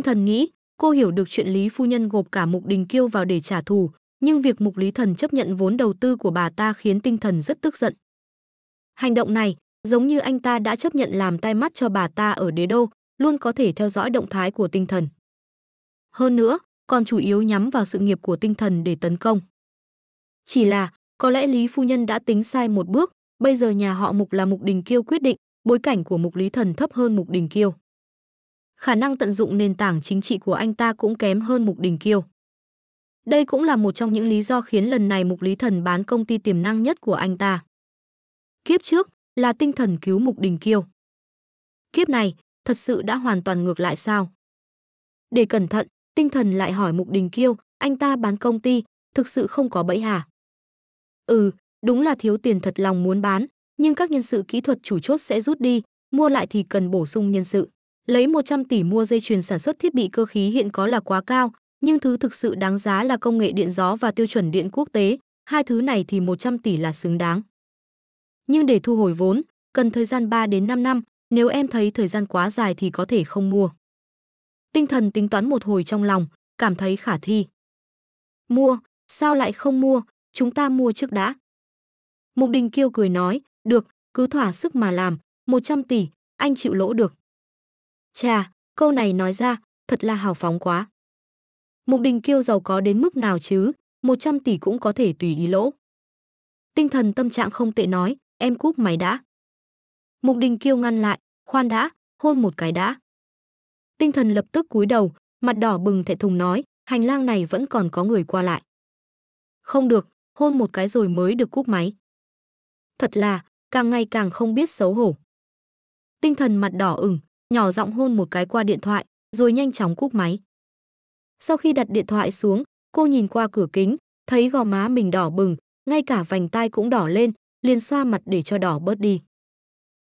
Tinh Thần nghĩ, cô hiểu được chuyện Lý phu nhân gộp cả Mục Đình Kiêu vào để trả thù, nhưng việc Mục Lý Thần chấp nhận vốn đầu tư của bà ta khiến Tinh Thần rất tức giận. Hành động này, giống như anh ta đã chấp nhận làm tai mắt cho bà ta ở đế đô, luôn có thể theo dõi động thái của Tinh Thần. Hơn nữa, còn chủ yếu nhắm vào sự nghiệp của Tinh Thần để tấn công. Chỉ là, có lẽ Lý phu nhân đã tính sai một bước, bây giờ nhà họ Mục là Mục Đình Kiêu quyết định, bối cảnh của Mục Lý Thần thấp hơn Mục Đình Kiêu khả năng tận dụng nền tảng chính trị của anh ta cũng kém hơn Mục Đình Kiêu. Đây cũng là một trong những lý do khiến lần này Mục Lý Thần bán công ty tiềm năng nhất của anh ta. Kiếp trước là tinh thần cứu Mục Đình Kiêu. Kiếp này, thật sự đã hoàn toàn ngược lại sao? Để cẩn thận, tinh thần lại hỏi Mục Đình Kiêu, anh ta bán công ty, thực sự không có bẫy hả? Ừ, đúng là thiếu tiền thật lòng muốn bán, nhưng các nhân sự kỹ thuật chủ chốt sẽ rút đi, mua lại thì cần bổ sung nhân sự. Lấy 100 tỷ mua dây chuyền sản xuất thiết bị cơ khí hiện có là quá cao, nhưng thứ thực sự đáng giá là công nghệ điện gió và tiêu chuẩn điện quốc tế, hai thứ này thì 100 tỷ là xứng đáng. Nhưng để thu hồi vốn, cần thời gian 3 đến 5 năm, nếu em thấy thời gian quá dài thì có thể không mua. Tinh thần tính toán một hồi trong lòng, cảm thấy khả thi. Mua, sao lại không mua, chúng ta mua trước đã. Mục Đình Kiêu cười nói, được, cứ thỏa sức mà làm, 100 tỷ, anh chịu lỗ được. Chà, câu này nói ra, thật là hào phóng quá. Mục Đình Kiêu giàu có đến mức nào chứ, 100 tỷ cũng có thể tùy ý lỗ. Tinh thần tâm trạng không tệ nói, em cúp máy đã. Mục Đình Kiêu ngăn lại, khoan đã, hôn một cái đã. Tinh thần lập tức cúi đầu, mặt đỏ bừng thẹn thùng nói, hành lang này vẫn còn có người qua lại. Không được, hôn một cái rồi mới được cúp máy. Thật là, càng ngày càng không biết xấu hổ. Tinh thần mặt đỏ ửng, nhỏ giọng hôn một cái qua điện thoại, rồi nhanh chóng cúp máy. Sau khi đặt điện thoại xuống, cô nhìn qua cửa kính, thấy gò má mình đỏ bừng, ngay cả vành tai cũng đỏ lên, liền xoa mặt để cho đỏ bớt đi.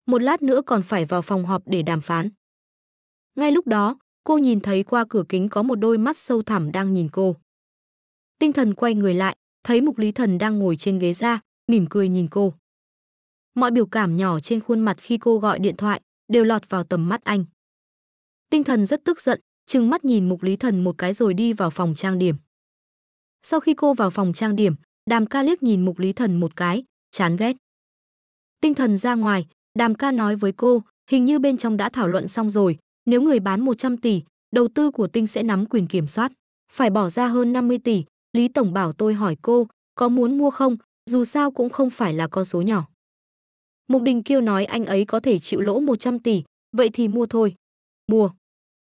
Một lát nữa còn phải vào phòng họp để đàm phán. Ngay lúc đó, cô nhìn thấy qua cửa kính có một đôi mắt sâu thẳm đang nhìn cô. Tinh thần quay người lại, thấy Mục Lý Thần đang ngồi trên ghế ra, mỉm cười nhìn cô. Mọi biểu cảm nhỏ trên khuôn mặt khi cô gọi điện thoại đều lọt vào tầm mắt anh. Tinh thần rất tức giận, trừng mắt nhìn Mục Lý Thần một cái rồi đi vào phòng trang điểm. Sau khi cô vào phòng trang điểm, Đàm Ca liếc nhìn Mục Lý Thần một cái, chán ghét. Tinh thần ra ngoài, Đàm Ca nói với cô, hình như bên trong đã thảo luận xong rồi, nếu người bán 100 tỷ, đầu tư của Tinh sẽ nắm quyền kiểm soát, phải bỏ ra hơn 50 tỷ, Lý tổng bảo tôi hỏi cô, có muốn mua không, dù sao cũng không phải là con số nhỏ. Mục Đình Kiêu nói anh ấy có thể chịu lỗ 100 tỷ, vậy thì mua thôi. Mua.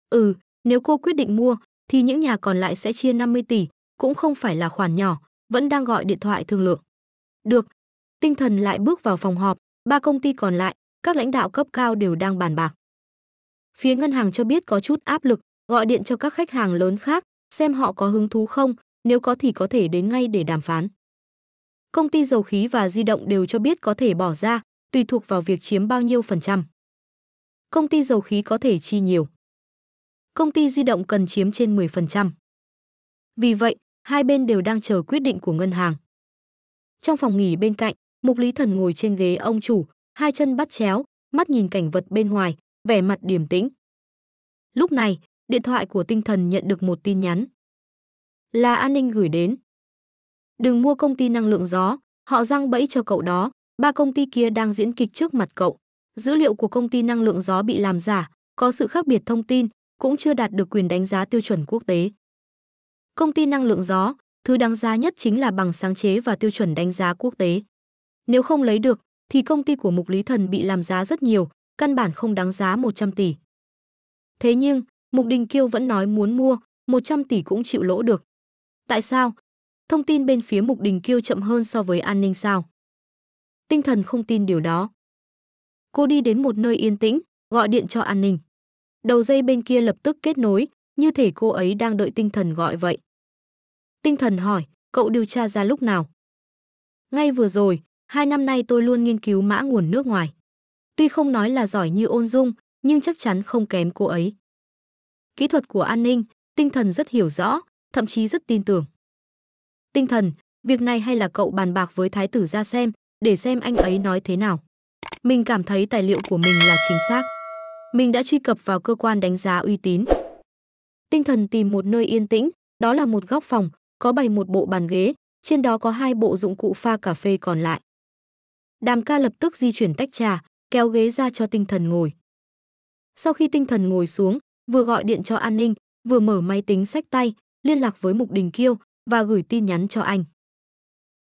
Ừ, nếu cô quyết định mua, thì những nhà còn lại sẽ chia 50 tỷ, cũng không phải là khoản nhỏ, vẫn đang gọi điện thoại thương lượng. Được. Tinh thần lại bước vào phòng họp, ba công ty còn lại, các lãnh đạo cấp cao đều đang bàn bạc. Phía ngân hàng cho biết có chút áp lực, gọi điện cho các khách hàng lớn khác, xem họ có hứng thú không, nếu có thì có thể đến ngay để đàm phán. Công ty dầu khí và di động đều cho biết có thể bỏ ra, tùy thuộc vào việc chiếm bao nhiêu phần trăm. Công ty dầu khí có thể chi nhiều. Công ty di động cần chiếm trên 10%. Vì vậy, hai bên đều đang chờ quyết định của ngân hàng. Trong phòng nghỉ bên cạnh, Mục Lý Thần ngồi trên ghế ông chủ, hai chân bắt chéo, mắt nhìn cảnh vật bên ngoài, vẻ mặt điềm tĩnh. Lúc này, điện thoại của tinh thần nhận được một tin nhắn. Là an ninh gửi đến. Đừng mua công ty năng lượng gió, họ răng bẫy cho cậu đó, Ba công ty kia đang diễn kịch trước mặt cậu. Dữ liệu của công ty năng lượng gió bị làm giả, có sự khác biệt thông tin, cũng chưa đạt được quyền đánh giá tiêu chuẩn quốc tế. Công ty năng lượng gió, thứ đáng giá nhất chính là bằng sáng chế và tiêu chuẩn đánh giá quốc tế. Nếu không lấy được, thì công ty của Mục Lý Thần bị làm giá rất nhiều, căn bản không đáng giá 100 tỷ. Thế nhưng, Mục Đình Kiêu vẫn nói muốn mua, 100 tỷ cũng chịu lỗ được. Tại sao? Thông tin bên phía Mục Đình Kiêu chậm hơn so với an ninh sao? tinh thần không tin điều đó. Cô đi đến một nơi yên tĩnh, gọi điện cho an ninh. Đầu dây bên kia lập tức kết nối, như thể cô ấy đang đợi tinh thần gọi vậy. Tinh thần hỏi, cậu điều tra ra lúc nào? Ngay vừa rồi, hai năm nay tôi luôn nghiên cứu mã nguồn nước ngoài. Tuy không nói là giỏi như ôn dung, nhưng chắc chắn không kém cô ấy. Kỹ thuật của an ninh, tinh thần rất hiểu rõ, thậm chí rất tin tưởng. Tinh thần, việc này hay là cậu bàn bạc với thái tử ra xem, để xem anh ấy nói thế nào. Mình cảm thấy tài liệu của mình là chính xác. Mình đã truy cập vào cơ quan đánh giá uy tín. Tinh thần tìm một nơi yên tĩnh, đó là một góc phòng, có bày một bộ bàn ghế, trên đó có hai bộ dụng cụ pha cà phê còn lại. Đàm ca lập tức di chuyển tách trà, kéo ghế ra cho tinh thần ngồi. Sau khi tinh thần ngồi xuống, vừa gọi điện cho an ninh, vừa mở máy tính sách tay, liên lạc với Mục Đình Kiêu và gửi tin nhắn cho anh.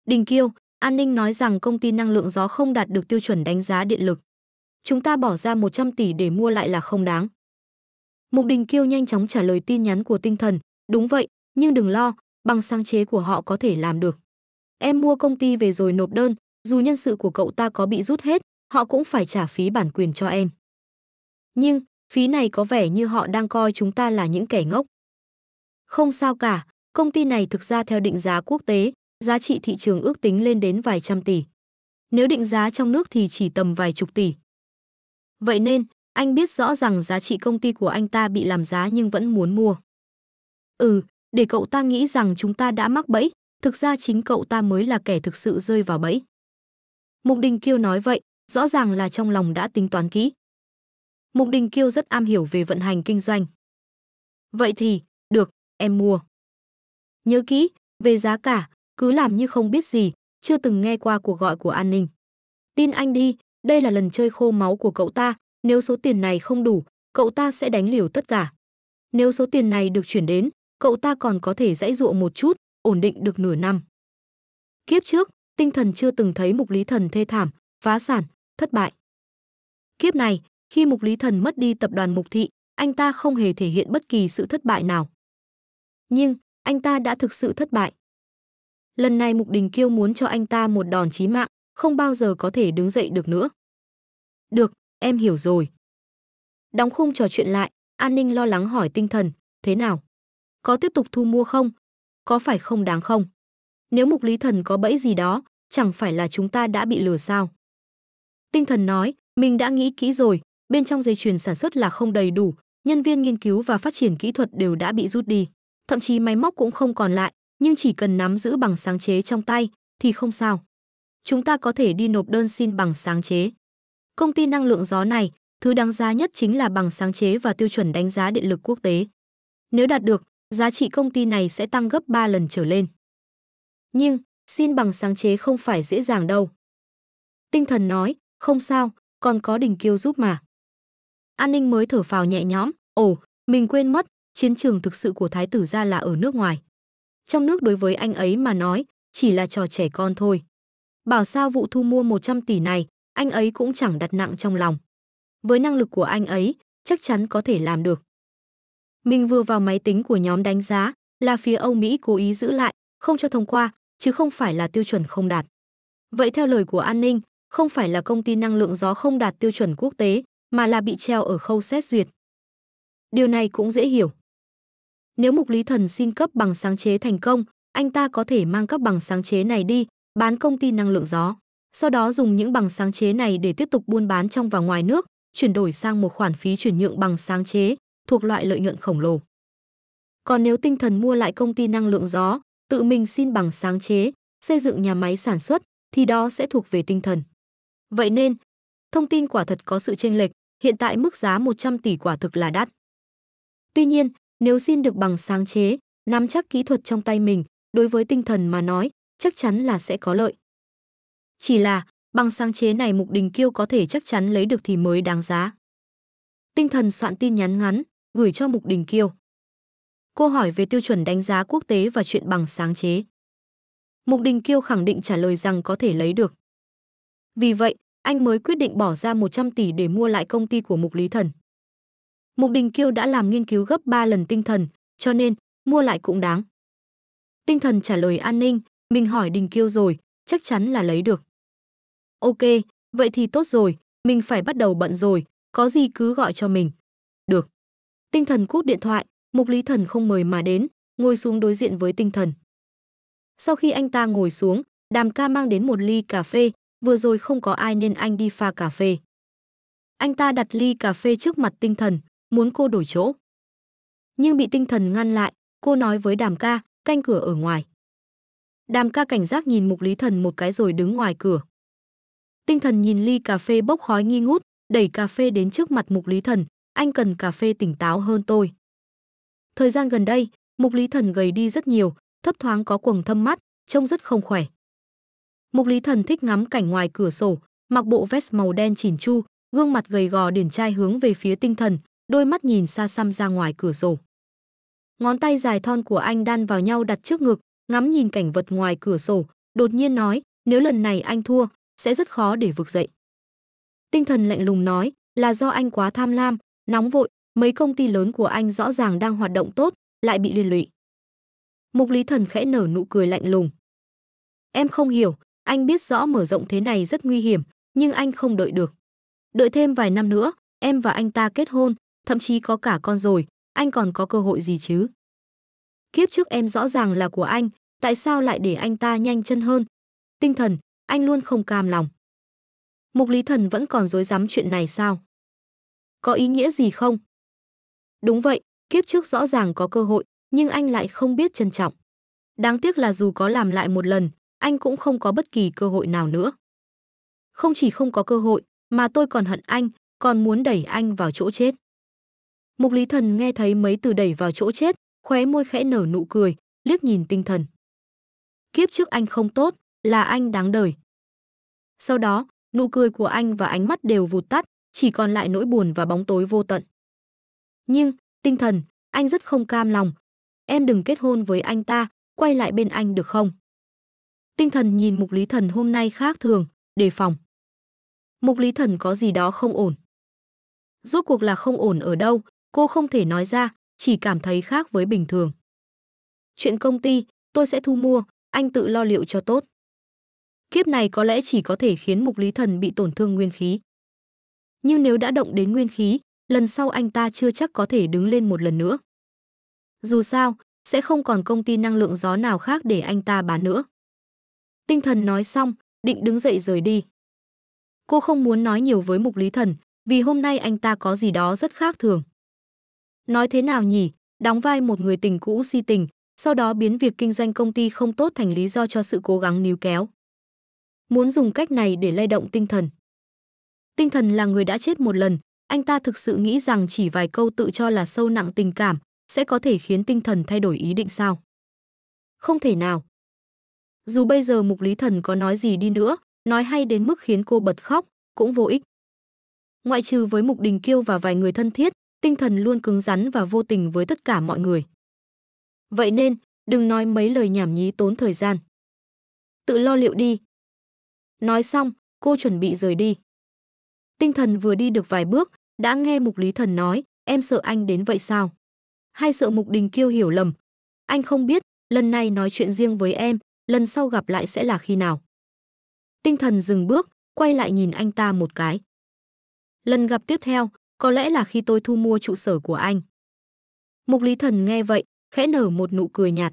Đình Kiêu, An ninh nói rằng công ty năng lượng gió không đạt được tiêu chuẩn đánh giá điện lực. Chúng ta bỏ ra 100 tỷ để mua lại là không đáng. Mục Đình Kiêu nhanh chóng trả lời tin nhắn của tinh thần. Đúng vậy, nhưng đừng lo, bằng sáng chế của họ có thể làm được. Em mua công ty về rồi nộp đơn, dù nhân sự của cậu ta có bị rút hết, họ cũng phải trả phí bản quyền cho em. Nhưng, phí này có vẻ như họ đang coi chúng ta là những kẻ ngốc. Không sao cả, công ty này thực ra theo định giá quốc tế, giá trị thị trường ước tính lên đến vài trăm tỷ. Nếu định giá trong nước thì chỉ tầm vài chục tỷ. Vậy nên, anh biết rõ rằng giá trị công ty của anh ta bị làm giá nhưng vẫn muốn mua. Ừ, để cậu ta nghĩ rằng chúng ta đã mắc bẫy, thực ra chính cậu ta mới là kẻ thực sự rơi vào bẫy. Mục Đình Kiêu nói vậy, rõ ràng là trong lòng đã tính toán kỹ. Mục Đình Kiêu rất am hiểu về vận hành kinh doanh. Vậy thì, được, em mua. Nhớ kỹ, về giá cả, cứ làm như không biết gì, chưa từng nghe qua cuộc gọi của An Ninh. Tin anh đi, đây là lần chơi khô máu của cậu ta, nếu số tiền này không đủ, cậu ta sẽ đánh liều tất cả. Nếu số tiền này được chuyển đến, cậu ta còn có thể dãy dụa một chút, ổn định được nửa năm. Kiếp trước, tinh thần chưa từng thấy mục lý thần thê thảm, phá sản, thất bại. Kiếp này, khi mục lý thần mất đi tập đoàn mục thị, anh ta không hề thể hiện bất kỳ sự thất bại nào. Nhưng, anh ta đã thực sự thất bại. Lần này Mục Đình Kiêu muốn cho anh ta một đòn chí mạng, không bao giờ có thể đứng dậy được nữa. Được, em hiểu rồi. Đóng khung trò chuyện lại, An Ninh lo lắng hỏi tinh thần, thế nào? Có tiếp tục thu mua không? Có phải không đáng không? Nếu Mục Lý Thần có bẫy gì đó, chẳng phải là chúng ta đã bị lừa sao? Tinh thần nói, mình đã nghĩ kỹ rồi, bên trong dây chuyền sản xuất là không đầy đủ, nhân viên nghiên cứu và phát triển kỹ thuật đều đã bị rút đi, thậm chí máy móc cũng không còn lại, nhưng chỉ cần nắm giữ bằng sáng chế trong tay thì không sao. Chúng ta có thể đi nộp đơn xin bằng sáng chế. Công ty năng lượng gió này, thứ đáng giá nhất chính là bằng sáng chế và tiêu chuẩn đánh giá điện lực quốc tế. Nếu đạt được, giá trị công ty này sẽ tăng gấp 3 lần trở lên. Nhưng, xin bằng sáng chế không phải dễ dàng đâu. Tinh thần nói, không sao, còn có đình kiêu giúp mà. An ninh mới thở phào nhẹ nhõm, ồ, mình quên mất, chiến trường thực sự của thái tử gia là ở nước ngoài trong nước đối với anh ấy mà nói, chỉ là trò trẻ con thôi. Bảo sao vụ thu mua 100 tỷ này, anh ấy cũng chẳng đặt nặng trong lòng. Với năng lực của anh ấy, chắc chắn có thể làm được. Mình vừa vào máy tính của nhóm đánh giá, là phía Âu Mỹ cố ý giữ lại, không cho thông qua, chứ không phải là tiêu chuẩn không đạt. Vậy theo lời của An Ninh, không phải là công ty năng lượng gió không đạt tiêu chuẩn quốc tế, mà là bị treo ở khâu xét duyệt. Điều này cũng dễ hiểu. Nếu Mục Lý Thần xin cấp bằng sáng chế thành công, anh ta có thể mang cấp bằng sáng chế này đi, bán công ty năng lượng gió. Sau đó dùng những bằng sáng chế này để tiếp tục buôn bán trong và ngoài nước, chuyển đổi sang một khoản phí chuyển nhượng bằng sáng chế, thuộc loại lợi nhuận khổng lồ. Còn nếu tinh thần mua lại công ty năng lượng gió, tự mình xin bằng sáng chế, xây dựng nhà máy sản xuất, thì đó sẽ thuộc về tinh thần. Vậy nên, thông tin quả thật có sự chênh lệch, hiện tại mức giá 100 tỷ quả thực là đắt. Tuy nhiên, nếu xin được bằng sáng chế, nắm chắc kỹ thuật trong tay mình, đối với tinh thần mà nói, chắc chắn là sẽ có lợi. Chỉ là, bằng sáng chế này Mục Đình Kiêu có thể chắc chắn lấy được thì mới đáng giá. Tinh thần soạn tin nhắn ngắn, gửi cho Mục Đình Kiêu. Cô hỏi về tiêu chuẩn đánh giá quốc tế và chuyện bằng sáng chế. Mục Đình Kiêu khẳng định trả lời rằng có thể lấy được. Vì vậy, anh mới quyết định bỏ ra 100 tỷ để mua lại công ty của Mục Lý Thần. Mục Đình Kiêu đã làm nghiên cứu gấp 3 lần tinh thần, cho nên mua lại cũng đáng. Tinh thần trả lời an ninh, mình hỏi Đình Kiêu rồi, chắc chắn là lấy được. Ok, vậy thì tốt rồi, mình phải bắt đầu bận rồi, có gì cứ gọi cho mình. Được. Tinh thần cúp điện thoại, Mục Lý Thần không mời mà đến, ngồi xuống đối diện với tinh thần. Sau khi anh ta ngồi xuống, đàm ca mang đến một ly cà phê, vừa rồi không có ai nên anh đi pha cà phê. Anh ta đặt ly cà phê trước mặt tinh thần, muốn cô đổi chỗ. Nhưng bị tinh thần ngăn lại, cô nói với đàm ca, canh cửa ở ngoài. Đàm ca cảnh giác nhìn mục lý thần một cái rồi đứng ngoài cửa. Tinh thần nhìn ly cà phê bốc khói nghi ngút, đẩy cà phê đến trước mặt mục lý thần, anh cần cà phê tỉnh táo hơn tôi. Thời gian gần đây, mục lý thần gầy đi rất nhiều, thấp thoáng có quầng thâm mắt, trông rất không khỏe. Mục lý thần thích ngắm cảnh ngoài cửa sổ, mặc bộ vest màu đen chỉn chu, gương mặt gầy gò điển trai hướng về phía tinh thần, đôi mắt nhìn xa xăm ra ngoài cửa sổ. Ngón tay dài thon của anh đan vào nhau đặt trước ngực, ngắm nhìn cảnh vật ngoài cửa sổ, đột nhiên nói, nếu lần này anh thua, sẽ rất khó để vực dậy. Tinh thần lạnh lùng nói, là do anh quá tham lam, nóng vội, mấy công ty lớn của anh rõ ràng đang hoạt động tốt, lại bị liên lụy. Mục Lý Thần khẽ nở nụ cười lạnh lùng. Em không hiểu, anh biết rõ mở rộng thế này rất nguy hiểm, nhưng anh không đợi được. Đợi thêm vài năm nữa, em và anh ta kết hôn, thậm chí có cả con rồi, anh còn có cơ hội gì chứ? Kiếp trước em rõ ràng là của anh, tại sao lại để anh ta nhanh chân hơn? Tinh thần, anh luôn không cam lòng. Mục Lý Thần vẫn còn dối rắm chuyện này sao? Có ý nghĩa gì không? Đúng vậy, kiếp trước rõ ràng có cơ hội, nhưng anh lại không biết trân trọng. Đáng tiếc là dù có làm lại một lần, anh cũng không có bất kỳ cơ hội nào nữa. Không chỉ không có cơ hội, mà tôi còn hận anh, còn muốn đẩy anh vào chỗ chết. Mục Lý Thần nghe thấy mấy từ đẩy vào chỗ chết, khóe môi khẽ nở nụ cười, liếc nhìn tinh thần. Kiếp trước anh không tốt, là anh đáng đời. Sau đó, nụ cười của anh và ánh mắt đều vụt tắt, chỉ còn lại nỗi buồn và bóng tối vô tận. Nhưng, tinh thần, anh rất không cam lòng. Em đừng kết hôn với anh ta, quay lại bên anh được không? Tinh thần nhìn mục lý thần hôm nay khác thường, đề phòng. Mục lý thần có gì đó không ổn. Rốt cuộc là không ổn ở đâu, cô không thể nói ra, chỉ cảm thấy khác với bình thường. Chuyện công ty, tôi sẽ thu mua, anh tự lo liệu cho tốt. Kiếp này có lẽ chỉ có thể khiến Mục Lý Thần bị tổn thương nguyên khí. Nhưng nếu đã động đến nguyên khí, lần sau anh ta chưa chắc có thể đứng lên một lần nữa. Dù sao, sẽ không còn công ty năng lượng gió nào khác để anh ta bán nữa. Tinh thần nói xong, định đứng dậy rời đi. Cô không muốn nói nhiều với Mục Lý Thần, vì hôm nay anh ta có gì đó rất khác thường. Nói thế nào nhỉ, đóng vai một người tình cũ si tình, sau đó biến việc kinh doanh công ty không tốt thành lý do cho sự cố gắng níu kéo. Muốn dùng cách này để lay động tinh thần. Tinh thần là người đã chết một lần, anh ta thực sự nghĩ rằng chỉ vài câu tự cho là sâu nặng tình cảm sẽ có thể khiến tinh thần thay đổi ý định sao? Không thể nào. Dù bây giờ Mục Lý Thần có nói gì đi nữa, nói hay đến mức khiến cô bật khóc, cũng vô ích. Ngoại trừ với Mục Đình Kiêu và vài người thân thiết, tinh thần luôn cứng rắn và vô tình với tất cả mọi người. Vậy nên, đừng nói mấy lời nhảm nhí tốn thời gian. Tự lo liệu đi. Nói xong, cô chuẩn bị rời đi. Tinh thần vừa đi được vài bước, đã nghe Mục Lý Thần nói, em sợ anh đến vậy sao? Hay sợ Mục Đình kêu hiểu lầm? Anh không biết, lần này nói chuyện riêng với em, lần sau gặp lại sẽ là khi nào? Tinh thần dừng bước, quay lại nhìn anh ta một cái. Lần gặp tiếp theo, có lẽ là khi tôi thu mua trụ sở của anh. Mục Lý Thần nghe vậy, khẽ nở một nụ cười nhạt.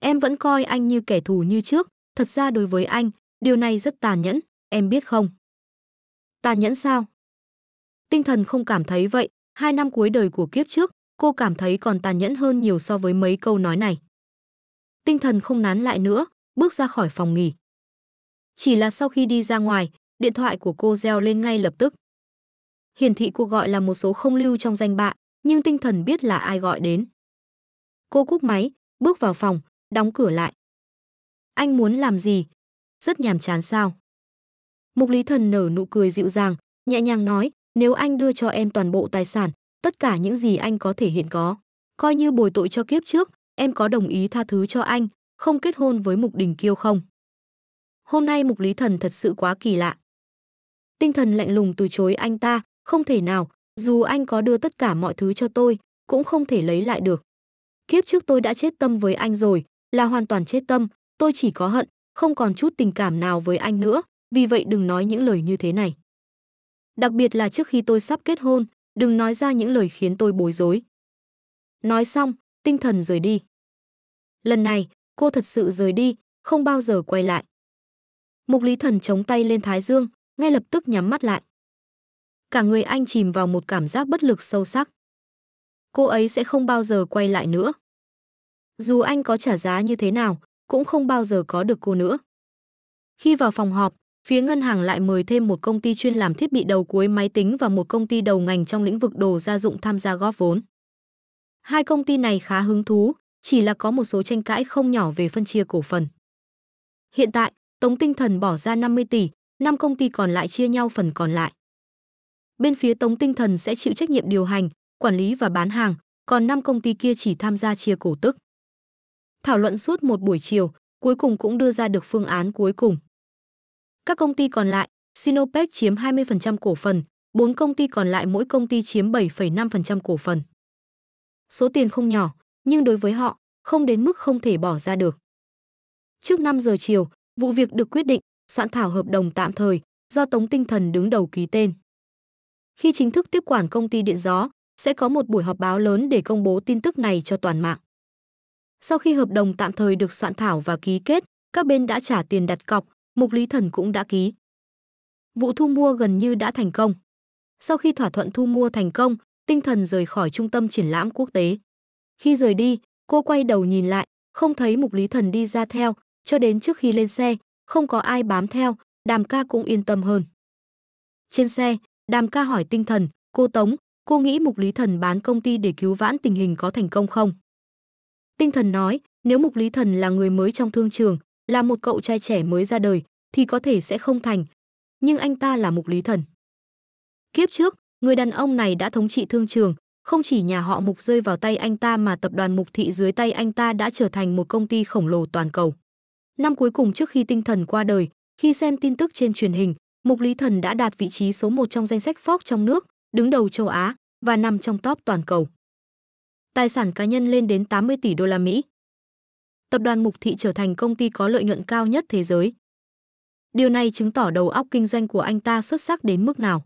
Em vẫn coi anh như kẻ thù như trước, thật ra đối với anh, điều này rất tàn nhẫn, em biết không? Tàn nhẫn sao? Tinh thần không cảm thấy vậy, hai năm cuối đời của kiếp trước, cô cảm thấy còn tàn nhẫn hơn nhiều so với mấy câu nói này. Tinh thần không nán lại nữa, bước ra khỏi phòng nghỉ. Chỉ là sau khi đi ra ngoài, điện thoại của cô reo lên ngay lập tức hiển thị cuộc gọi là một số không lưu trong danh bạ, nhưng tinh thần biết là ai gọi đến. Cô cúp máy, bước vào phòng, đóng cửa lại. Anh muốn làm gì? Rất nhàm chán sao? Mục Lý Thần nở nụ cười dịu dàng, nhẹ nhàng nói, nếu anh đưa cho em toàn bộ tài sản, tất cả những gì anh có thể hiện có, coi như bồi tội cho kiếp trước, em có đồng ý tha thứ cho anh, không kết hôn với Mục Đình Kiêu không? Hôm nay Mục Lý Thần thật sự quá kỳ lạ. Tinh thần lạnh lùng từ chối anh ta, không thể nào, dù anh có đưa tất cả mọi thứ cho tôi, cũng không thể lấy lại được. Kiếp trước tôi đã chết tâm với anh rồi, là hoàn toàn chết tâm, tôi chỉ có hận, không còn chút tình cảm nào với anh nữa, vì vậy đừng nói những lời như thế này. Đặc biệt là trước khi tôi sắp kết hôn, đừng nói ra những lời khiến tôi bối rối. Nói xong, tinh thần rời đi. Lần này, cô thật sự rời đi, không bao giờ quay lại. Mục Lý Thần chống tay lên Thái Dương, ngay lập tức nhắm mắt lại cả người anh chìm vào một cảm giác bất lực sâu sắc. Cô ấy sẽ không bao giờ quay lại nữa. Dù anh có trả giá như thế nào, cũng không bao giờ có được cô nữa. Khi vào phòng họp, phía ngân hàng lại mời thêm một công ty chuyên làm thiết bị đầu cuối máy tính và một công ty đầu ngành trong lĩnh vực đồ gia dụng tham gia góp vốn. Hai công ty này khá hứng thú, chỉ là có một số tranh cãi không nhỏ về phân chia cổ phần. Hiện tại, Tống Tinh Thần bỏ ra 50 tỷ, năm công ty còn lại chia nhau phần còn lại bên phía Tống Tinh Thần sẽ chịu trách nhiệm điều hành, quản lý và bán hàng, còn năm công ty kia chỉ tham gia chia cổ tức. Thảo luận suốt một buổi chiều, cuối cùng cũng đưa ra được phương án cuối cùng. Các công ty còn lại, Sinopec chiếm 20% cổ phần, 4 công ty còn lại mỗi công ty chiếm 7,5% cổ phần. Số tiền không nhỏ, nhưng đối với họ, không đến mức không thể bỏ ra được. Trước 5 giờ chiều, vụ việc được quyết định, soạn thảo hợp đồng tạm thời, do Tống Tinh Thần đứng đầu ký tên khi chính thức tiếp quản công ty điện gió, sẽ có một buổi họp báo lớn để công bố tin tức này cho toàn mạng. Sau khi hợp đồng tạm thời được soạn thảo và ký kết, các bên đã trả tiền đặt cọc, Mục Lý Thần cũng đã ký. Vụ thu mua gần như đã thành công. Sau khi thỏa thuận thu mua thành công, Tinh Thần rời khỏi trung tâm triển lãm quốc tế. Khi rời đi, cô quay đầu nhìn lại, không thấy Mục Lý Thần đi ra theo, cho đến trước khi lên xe, không có ai bám theo, Đàm Ca cũng yên tâm hơn. Trên xe, Đàm ca hỏi tinh thần, cô Tống, cô nghĩ mục lý thần bán công ty để cứu vãn tình hình có thành công không? Tinh thần nói, nếu mục lý thần là người mới trong thương trường, là một cậu trai trẻ mới ra đời, thì có thể sẽ không thành. Nhưng anh ta là mục lý thần. Kiếp trước, người đàn ông này đã thống trị thương trường, không chỉ nhà họ mục rơi vào tay anh ta mà tập đoàn mục thị dưới tay anh ta đã trở thành một công ty khổng lồ toàn cầu. Năm cuối cùng trước khi tinh thần qua đời, khi xem tin tức trên truyền hình, Mục Lý Thần đã đạt vị trí số 1 trong danh sách Forbes trong nước, đứng đầu châu Á và nằm trong top toàn cầu. Tài sản cá nhân lên đến 80 tỷ đô la Mỹ. Tập đoàn Mục Thị trở thành công ty có lợi nhuận cao nhất thế giới. Điều này chứng tỏ đầu óc kinh doanh của anh ta xuất sắc đến mức nào.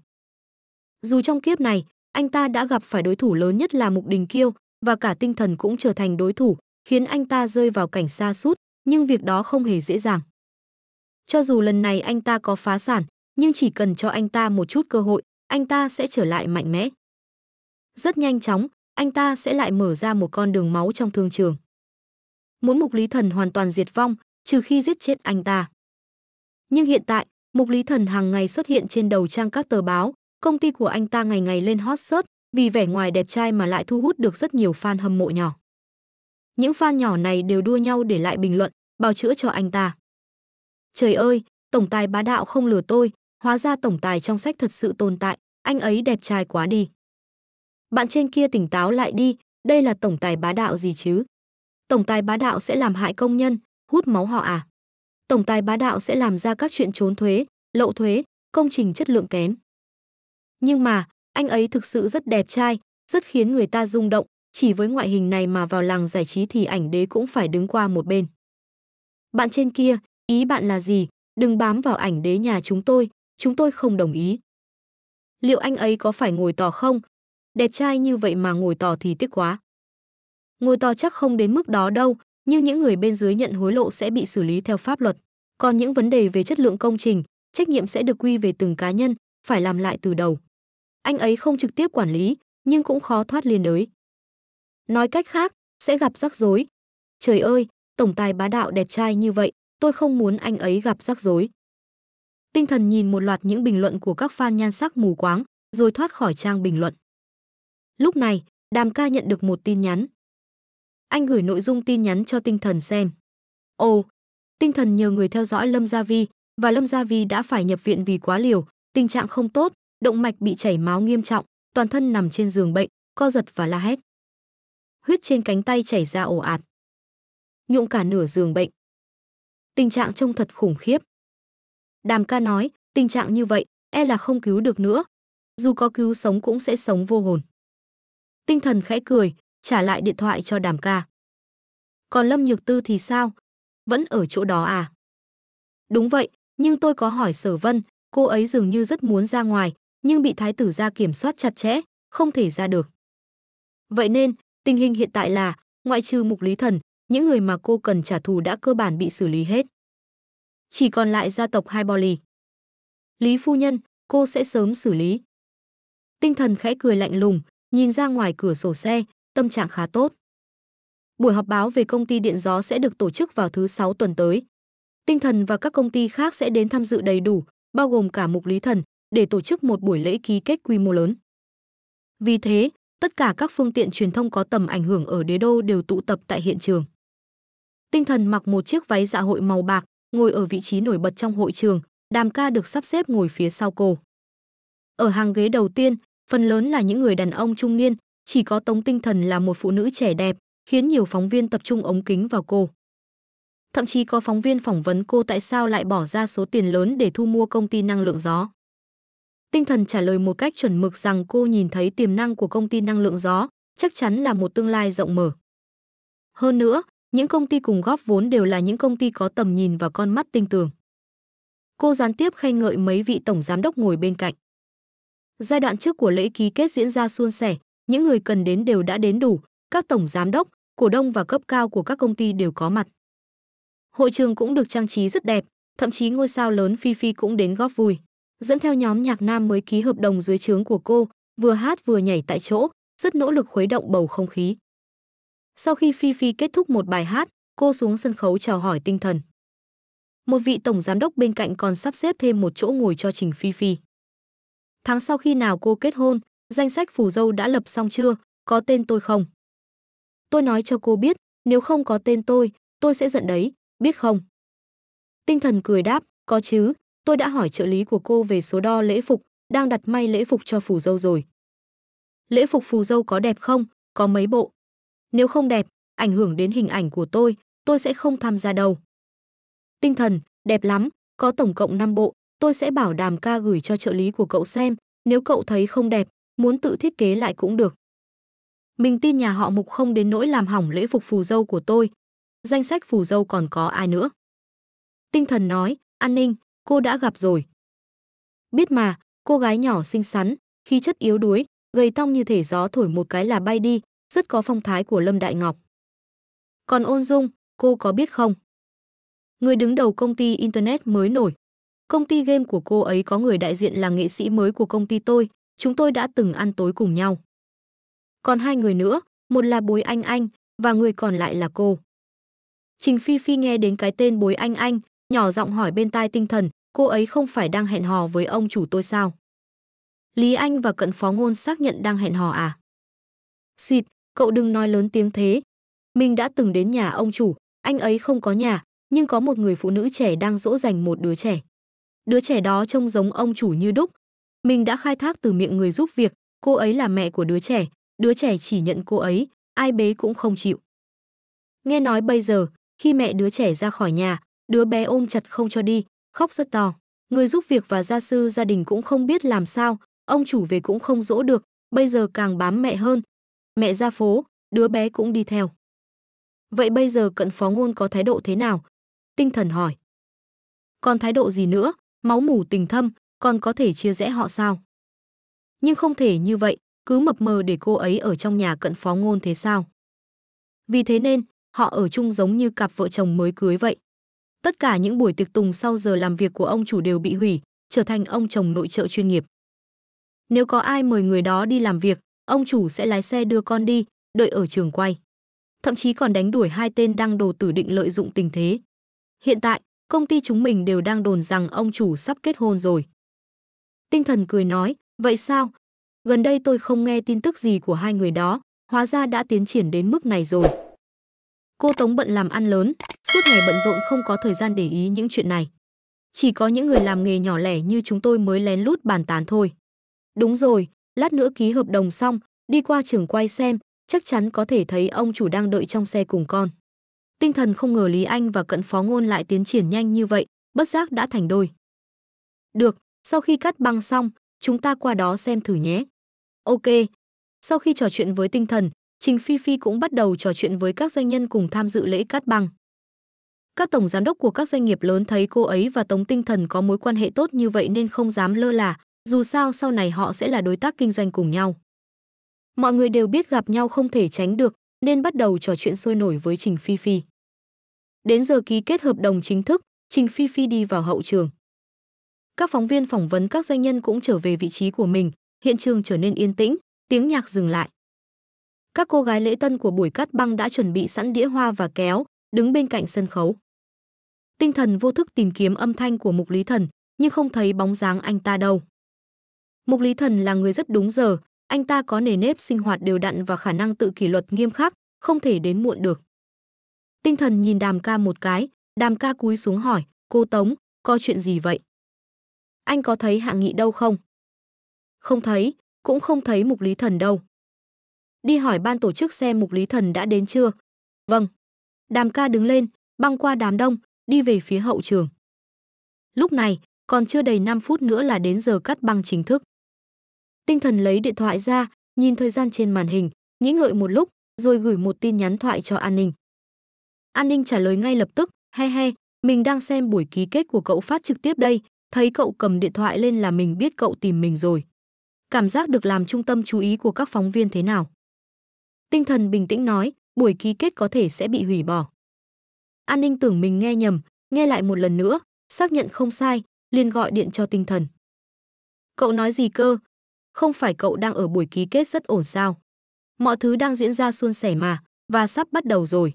Dù trong kiếp này, anh ta đã gặp phải đối thủ lớn nhất là Mục Đình Kiêu và cả tinh thần cũng trở thành đối thủ, khiến anh ta rơi vào cảnh xa sút nhưng việc đó không hề dễ dàng. Cho dù lần này anh ta có phá sản, nhưng chỉ cần cho anh ta một chút cơ hội, anh ta sẽ trở lại mạnh mẽ. Rất nhanh chóng, anh ta sẽ lại mở ra một con đường máu trong thương trường. Muốn Mục Lý Thần hoàn toàn diệt vong, trừ khi giết chết anh ta. Nhưng hiện tại, Mục Lý Thần hàng ngày xuất hiện trên đầu trang các tờ báo, công ty của anh ta ngày ngày lên hot search, vì vẻ ngoài đẹp trai mà lại thu hút được rất nhiều fan hâm mộ nhỏ. Những fan nhỏ này đều đua nhau để lại bình luận, bào chữa cho anh ta. Trời ơi, tổng tài bá đạo không lừa tôi, hóa ra tổng tài trong sách thật sự tồn tại, anh ấy đẹp trai quá đi. Bạn trên kia tỉnh táo lại đi, đây là tổng tài bá đạo gì chứ? Tổng tài bá đạo sẽ làm hại công nhân, hút máu họ à? Tổng tài bá đạo sẽ làm ra các chuyện trốn thuế, lộ thuế, công trình chất lượng kém. Nhưng mà, anh ấy thực sự rất đẹp trai, rất khiến người ta rung động, chỉ với ngoại hình này mà vào làng giải trí thì ảnh đế cũng phải đứng qua một bên. Bạn trên kia, ý bạn là gì? Đừng bám vào ảnh đế nhà chúng tôi, chúng tôi không đồng ý. Liệu anh ấy có phải ngồi tò không? Đẹp trai như vậy mà ngồi tò thì tiếc quá. Ngồi tò chắc không đến mức đó đâu, nhưng những người bên dưới nhận hối lộ sẽ bị xử lý theo pháp luật. Còn những vấn đề về chất lượng công trình, trách nhiệm sẽ được quy về từng cá nhân, phải làm lại từ đầu. Anh ấy không trực tiếp quản lý, nhưng cũng khó thoát liên đới. Nói cách khác, sẽ gặp rắc rối. Trời ơi, tổng tài bá đạo đẹp trai như vậy, tôi không muốn anh ấy gặp rắc rối. Tinh thần nhìn một loạt những bình luận của các fan nhan sắc mù quáng, rồi thoát khỏi trang bình luận. Lúc này, Đàm ca nhận được một tin nhắn. Anh gửi nội dung tin nhắn cho tinh thần xem. Ồ, tinh thần nhờ người theo dõi Lâm Gia Vi và Lâm Gia Vi đã phải nhập viện vì quá liều, tình trạng không tốt, động mạch bị chảy máu nghiêm trọng, toàn thân nằm trên giường bệnh, co giật và la hét. Huyết trên cánh tay chảy ra ồ ạt. Nhuộm cả nửa giường bệnh. Tình trạng trông thật khủng khiếp. Đàm ca nói, tình trạng như vậy, e là không cứu được nữa. Dù có cứu sống cũng sẽ sống vô hồn. Tinh thần khẽ cười, trả lại điện thoại cho đàm ca. Còn Lâm Nhược Tư thì sao? Vẫn ở chỗ đó à? Đúng vậy, nhưng tôi có hỏi Sở Vân, cô ấy dường như rất muốn ra ngoài, nhưng bị thái tử gia kiểm soát chặt chẽ, không thể ra được. Vậy nên, tình hình hiện tại là, ngoại trừ mục lý thần, những người mà cô cần trả thù đã cơ bản bị xử lý hết chỉ còn lại gia tộc hai bo lì. Lý phu nhân, cô sẽ sớm xử lý. Tinh thần khẽ cười lạnh lùng, nhìn ra ngoài cửa sổ xe, tâm trạng khá tốt. Buổi họp báo về công ty điện gió sẽ được tổ chức vào thứ sáu tuần tới. Tinh thần và các công ty khác sẽ đến tham dự đầy đủ, bao gồm cả mục lý thần, để tổ chức một buổi lễ ký kết quy mô lớn. Vì thế, tất cả các phương tiện truyền thông có tầm ảnh hưởng ở đế đô đều tụ tập tại hiện trường. Tinh thần mặc một chiếc váy dạ hội màu bạc, ngồi ở vị trí nổi bật trong hội trường, Đàm Ca được sắp xếp ngồi phía sau cô. Ở hàng ghế đầu tiên, phần lớn là những người đàn ông trung niên, chỉ có Tống Tinh Thần là một phụ nữ trẻ đẹp, khiến nhiều phóng viên tập trung ống kính vào cô. Thậm chí có phóng viên phỏng vấn cô tại sao lại bỏ ra số tiền lớn để thu mua công ty năng lượng gió. Tinh Thần trả lời một cách chuẩn mực rằng cô nhìn thấy tiềm năng của công ty năng lượng gió, chắc chắn là một tương lai rộng mở. Hơn nữa, những công ty cùng góp vốn đều là những công ty có tầm nhìn và con mắt tinh tường. Cô gián tiếp khen ngợi mấy vị tổng giám đốc ngồi bên cạnh. Giai đoạn trước của lễ ký kết diễn ra suôn sẻ, những người cần đến đều đã đến đủ, các tổng giám đốc, cổ đông và cấp cao của các công ty đều có mặt. Hội trường cũng được trang trí rất đẹp, thậm chí ngôi sao lớn Phi Phi cũng đến góp vui. Dẫn theo nhóm nhạc nam mới ký hợp đồng dưới trướng của cô, vừa hát vừa nhảy tại chỗ, rất nỗ lực khuấy động bầu không khí. Sau khi Phi Phi kết thúc một bài hát, cô xuống sân khấu chào hỏi tinh thần. Một vị tổng giám đốc bên cạnh còn sắp xếp thêm một chỗ ngồi cho Trình Phi Phi. Tháng sau khi nào cô kết hôn, danh sách phù dâu đã lập xong chưa, có tên tôi không? Tôi nói cho cô biết, nếu không có tên tôi, tôi sẽ giận đấy, biết không? Tinh thần cười đáp, có chứ, tôi đã hỏi trợ lý của cô về số đo lễ phục, đang đặt may lễ phục cho phù dâu rồi. Lễ phục phù dâu có đẹp không, có mấy bộ? Nếu không đẹp, ảnh hưởng đến hình ảnh của tôi, tôi sẽ không tham gia đâu. Tinh thần, đẹp lắm, có tổng cộng 5 bộ, tôi sẽ bảo đàm ca gửi cho trợ lý của cậu xem, nếu cậu thấy không đẹp, muốn tự thiết kế lại cũng được. Mình tin nhà họ Mục không đến nỗi làm hỏng lễ phục phù dâu của tôi. Danh sách phù dâu còn có ai nữa? Tinh thần nói, an ninh, cô đã gặp rồi. Biết mà, cô gái nhỏ xinh xắn, khí chất yếu đuối, gầy tong như thể gió thổi một cái là bay đi, rất có phong thái của Lâm Đại Ngọc. Còn Ôn Dung, cô có biết không? Người đứng đầu công ty Internet mới nổi. Công ty game của cô ấy có người đại diện là nghệ sĩ mới của công ty tôi, chúng tôi đã từng ăn tối cùng nhau. Còn hai người nữa, một là Bối Anh Anh và người còn lại là cô. Trình Phi Phi nghe đến cái tên Bối Anh Anh, nhỏ giọng hỏi bên tai tinh thần, cô ấy không phải đang hẹn hò với ông chủ tôi sao? Lý Anh và cận phó ngôn xác nhận đang hẹn hò à? Xịt, cậu đừng nói lớn tiếng thế. Mình đã từng đến nhà ông chủ, anh ấy không có nhà, nhưng có một người phụ nữ trẻ đang dỗ dành một đứa trẻ. Đứa trẻ đó trông giống ông chủ như đúc. Mình đã khai thác từ miệng người giúp việc, cô ấy là mẹ của đứa trẻ, đứa trẻ chỉ nhận cô ấy, ai bế cũng không chịu. Nghe nói bây giờ, khi mẹ đứa trẻ ra khỏi nhà, đứa bé ôm chặt không cho đi, khóc rất to. Người giúp việc và gia sư gia đình cũng không biết làm sao, ông chủ về cũng không dỗ được, bây giờ càng bám mẹ hơn, mẹ ra phố, đứa bé cũng đi theo. Vậy bây giờ cận phó ngôn có thái độ thế nào? Tinh thần hỏi. Còn thái độ gì nữa, máu mủ tình thâm, còn có thể chia rẽ họ sao? Nhưng không thể như vậy, cứ mập mờ để cô ấy ở trong nhà cận phó ngôn thế sao? Vì thế nên, họ ở chung giống như cặp vợ chồng mới cưới vậy. Tất cả những buổi tiệc tùng sau giờ làm việc của ông chủ đều bị hủy, trở thành ông chồng nội trợ chuyên nghiệp. Nếu có ai mời người đó đi làm việc, ông chủ sẽ lái xe đưa con đi, đợi ở trường quay. Thậm chí còn đánh đuổi hai tên đang đồ tử định lợi dụng tình thế. Hiện tại, công ty chúng mình đều đang đồn rằng ông chủ sắp kết hôn rồi. Tinh thần cười nói, vậy sao? Gần đây tôi không nghe tin tức gì của hai người đó, hóa ra đã tiến triển đến mức này rồi. Cô Tống bận làm ăn lớn, suốt ngày bận rộn không có thời gian để ý những chuyện này. Chỉ có những người làm nghề nhỏ lẻ như chúng tôi mới lén lút bàn tán thôi. Đúng rồi, lát nữa ký hợp đồng xong, đi qua trường quay xem, chắc chắn có thể thấy ông chủ đang đợi trong xe cùng con. Tinh thần không ngờ Lý Anh và cận phó ngôn lại tiến triển nhanh như vậy, bất giác đã thành đôi. Được, sau khi cắt băng xong, chúng ta qua đó xem thử nhé. Ok. Sau khi trò chuyện với tinh thần, Trình Phi Phi cũng bắt đầu trò chuyện với các doanh nhân cùng tham dự lễ cắt băng. Các tổng giám đốc của các doanh nghiệp lớn thấy cô ấy và Tống Tinh Thần có mối quan hệ tốt như vậy nên không dám lơ là, dù sao sau này họ sẽ là đối tác kinh doanh cùng nhau. Mọi người đều biết gặp nhau không thể tránh được, nên bắt đầu trò chuyện sôi nổi với Trình Phi Phi. Đến giờ ký kết hợp đồng chính thức, Trình Phi Phi đi vào hậu trường. Các phóng viên phỏng vấn các doanh nhân cũng trở về vị trí của mình, hiện trường trở nên yên tĩnh, tiếng nhạc dừng lại. Các cô gái lễ tân của buổi cắt băng đã chuẩn bị sẵn đĩa hoa và kéo, đứng bên cạnh sân khấu. Tinh thần vô thức tìm kiếm âm thanh của Mục Lý Thần, nhưng không thấy bóng dáng anh ta đâu. Mục Lý Thần là người rất đúng giờ, anh ta có nề nếp sinh hoạt đều đặn và khả năng tự kỷ luật nghiêm khắc, không thể đến muộn được. Tinh thần nhìn đàm ca một cái, đàm ca cúi xuống hỏi, cô Tống, có chuyện gì vậy? Anh có thấy hạng nghị đâu không? Không thấy, cũng không thấy mục lý thần đâu. Đi hỏi ban tổ chức xem mục lý thần đã đến chưa? Vâng. Đàm ca đứng lên, băng qua đám đông, đi về phía hậu trường. Lúc này, còn chưa đầy 5 phút nữa là đến giờ cắt băng chính thức tinh thần lấy điện thoại ra, nhìn thời gian trên màn hình, nghĩ ngợi một lúc, rồi gửi một tin nhắn thoại cho An Ninh. An Ninh trả lời ngay lập tức, he he, mình đang xem buổi ký kết của cậu phát trực tiếp đây, thấy cậu cầm điện thoại lên là mình biết cậu tìm mình rồi. Cảm giác được làm trung tâm chú ý của các phóng viên thế nào? Tinh thần bình tĩnh nói, buổi ký kết có thể sẽ bị hủy bỏ. An Ninh tưởng mình nghe nhầm, nghe lại một lần nữa, xác nhận không sai, liền gọi điện cho tinh thần. Cậu nói gì cơ, không phải cậu đang ở buổi ký kết rất ổn sao? Mọi thứ đang diễn ra suôn sẻ mà, và sắp bắt đầu rồi.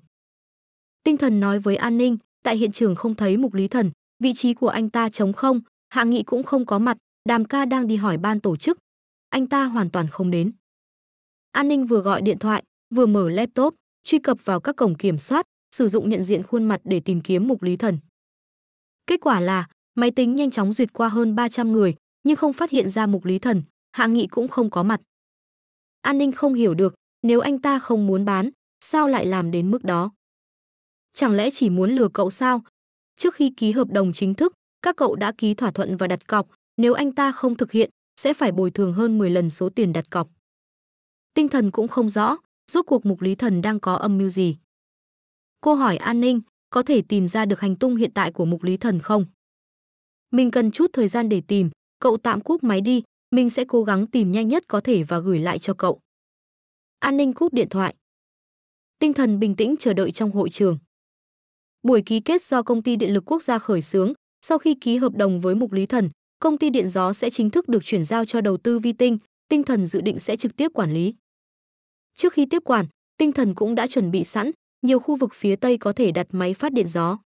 Tinh thần nói với an ninh, tại hiện trường không thấy mục lý thần, vị trí của anh ta trống không, hạ nghị cũng không có mặt, đàm ca đang đi hỏi ban tổ chức. Anh ta hoàn toàn không đến. An ninh vừa gọi điện thoại, vừa mở laptop, truy cập vào các cổng kiểm soát, sử dụng nhận diện khuôn mặt để tìm kiếm mục lý thần. Kết quả là, máy tính nhanh chóng duyệt qua hơn 300 người, nhưng không phát hiện ra mục lý thần, Hạ Nghị cũng không có mặt. An ninh không hiểu được, nếu anh ta không muốn bán, sao lại làm đến mức đó? Chẳng lẽ chỉ muốn lừa cậu sao? Trước khi ký hợp đồng chính thức, các cậu đã ký thỏa thuận và đặt cọc, nếu anh ta không thực hiện, sẽ phải bồi thường hơn 10 lần số tiền đặt cọc. Tinh thần cũng không rõ, rốt cuộc mục lý thần đang có âm mưu gì. Cô hỏi an ninh, có thể tìm ra được hành tung hiện tại của mục lý thần không? Mình cần chút thời gian để tìm, cậu tạm cúp máy đi, mình sẽ cố gắng tìm nhanh nhất có thể và gửi lại cho cậu. An ninh cúp điện thoại. Tinh thần bình tĩnh chờ đợi trong hội trường. Buổi ký kết do công ty điện lực quốc gia khởi xướng, sau khi ký hợp đồng với Mục Lý Thần, công ty điện gió sẽ chính thức được chuyển giao cho đầu tư vi tinh, tinh thần dự định sẽ trực tiếp quản lý. Trước khi tiếp quản, tinh thần cũng đã chuẩn bị sẵn, nhiều khu vực phía Tây có thể đặt máy phát điện gió.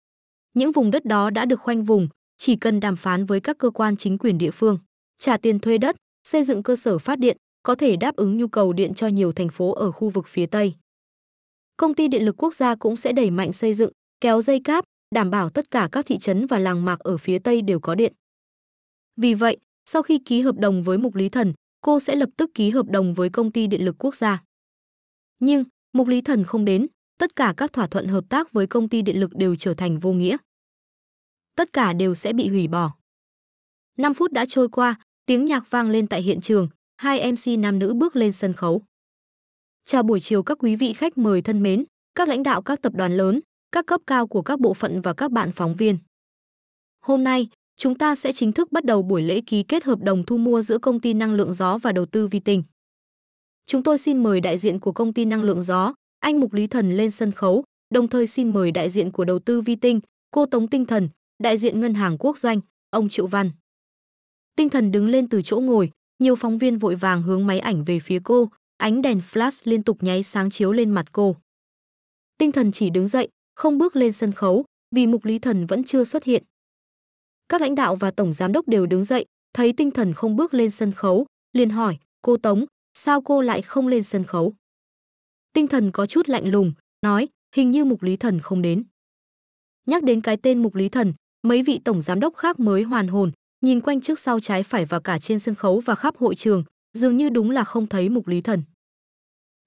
Những vùng đất đó đã được khoanh vùng, chỉ cần đàm phán với các cơ quan chính quyền địa phương trả tiền thuê đất, xây dựng cơ sở phát điện, có thể đáp ứng nhu cầu điện cho nhiều thành phố ở khu vực phía Tây. Công ty Điện lực Quốc gia cũng sẽ đẩy mạnh xây dựng, kéo dây cáp, đảm bảo tất cả các thị trấn và làng mạc ở phía Tây đều có điện. Vì vậy, sau khi ký hợp đồng với Mục Lý Thần, cô sẽ lập tức ký hợp đồng với Công ty Điện lực Quốc gia. Nhưng, Mục Lý Thần không đến, tất cả các thỏa thuận hợp tác với Công ty Điện lực đều trở thành vô nghĩa. Tất cả đều sẽ bị hủy bỏ. 5 phút đã trôi qua, Tiếng nhạc vang lên tại hiện trường, hai MC nam nữ bước lên sân khấu. Chào buổi chiều các quý vị khách mời thân mến, các lãnh đạo các tập đoàn lớn, các cấp cao của các bộ phận và các bạn phóng viên. Hôm nay, chúng ta sẽ chính thức bắt đầu buổi lễ ký kết hợp đồng thu mua giữa công ty năng lượng gió và đầu tư Vi Tinh. Chúng tôi xin mời đại diện của công ty năng lượng gió, anh Mục Lý Thần lên sân khấu, đồng thời xin mời đại diện của đầu tư Vi Tinh, cô Tống Tinh Thần, đại diện ngân hàng quốc doanh, ông Triệu Văn tinh thần đứng lên từ chỗ ngồi, nhiều phóng viên vội vàng hướng máy ảnh về phía cô, ánh đèn flash liên tục nháy sáng chiếu lên mặt cô. Tinh thần chỉ đứng dậy, không bước lên sân khấu, vì mục lý thần vẫn chưa xuất hiện. Các lãnh đạo và tổng giám đốc đều đứng dậy, thấy tinh thần không bước lên sân khấu, liền hỏi, cô Tống, sao cô lại không lên sân khấu? Tinh thần có chút lạnh lùng, nói, hình như mục lý thần không đến. Nhắc đến cái tên mục lý thần, mấy vị tổng giám đốc khác mới hoàn hồn, nhìn quanh trước sau trái phải và cả trên sân khấu và khắp hội trường, dường như đúng là không thấy Mục Lý Thần.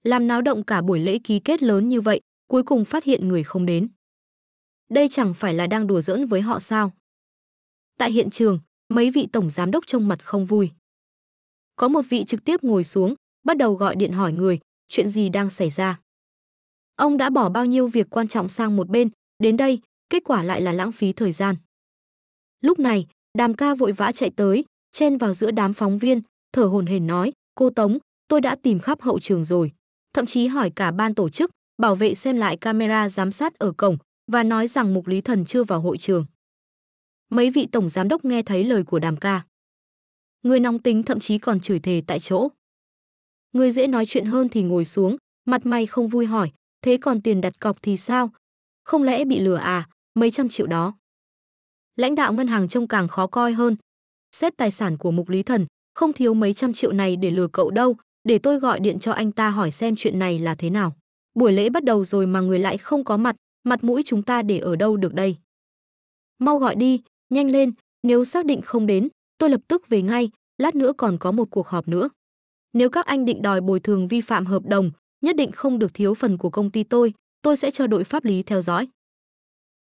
Làm náo động cả buổi lễ ký kết lớn như vậy, cuối cùng phát hiện người không đến. Đây chẳng phải là đang đùa giỡn với họ sao? Tại hiện trường, mấy vị tổng giám đốc trông mặt không vui. Có một vị trực tiếp ngồi xuống, bắt đầu gọi điện hỏi người, chuyện gì đang xảy ra. Ông đã bỏ bao nhiêu việc quan trọng sang một bên, đến đây, kết quả lại là lãng phí thời gian. Lúc này, Đàm ca vội vã chạy tới, chen vào giữa đám phóng viên, thở hổn hển nói, cô Tống, tôi đã tìm khắp hậu trường rồi. Thậm chí hỏi cả ban tổ chức, bảo vệ xem lại camera giám sát ở cổng và nói rằng mục lý thần chưa vào hội trường. Mấy vị tổng giám đốc nghe thấy lời của đàm ca. Người nóng tính thậm chí còn chửi thề tại chỗ. Người dễ nói chuyện hơn thì ngồi xuống, mặt mày không vui hỏi, thế còn tiền đặt cọc thì sao? Không lẽ bị lừa à, mấy trăm triệu đó? lãnh đạo ngân hàng trông càng khó coi hơn. Xét tài sản của Mục Lý Thần, không thiếu mấy trăm triệu này để lừa cậu đâu, để tôi gọi điện cho anh ta hỏi xem chuyện này là thế nào. Buổi lễ bắt đầu rồi mà người lại không có mặt, mặt mũi chúng ta để ở đâu được đây. Mau gọi đi, nhanh lên, nếu xác định không đến, tôi lập tức về ngay, lát nữa còn có một cuộc họp nữa. Nếu các anh định đòi bồi thường vi phạm hợp đồng, nhất định không được thiếu phần của công ty tôi, tôi sẽ cho đội pháp lý theo dõi.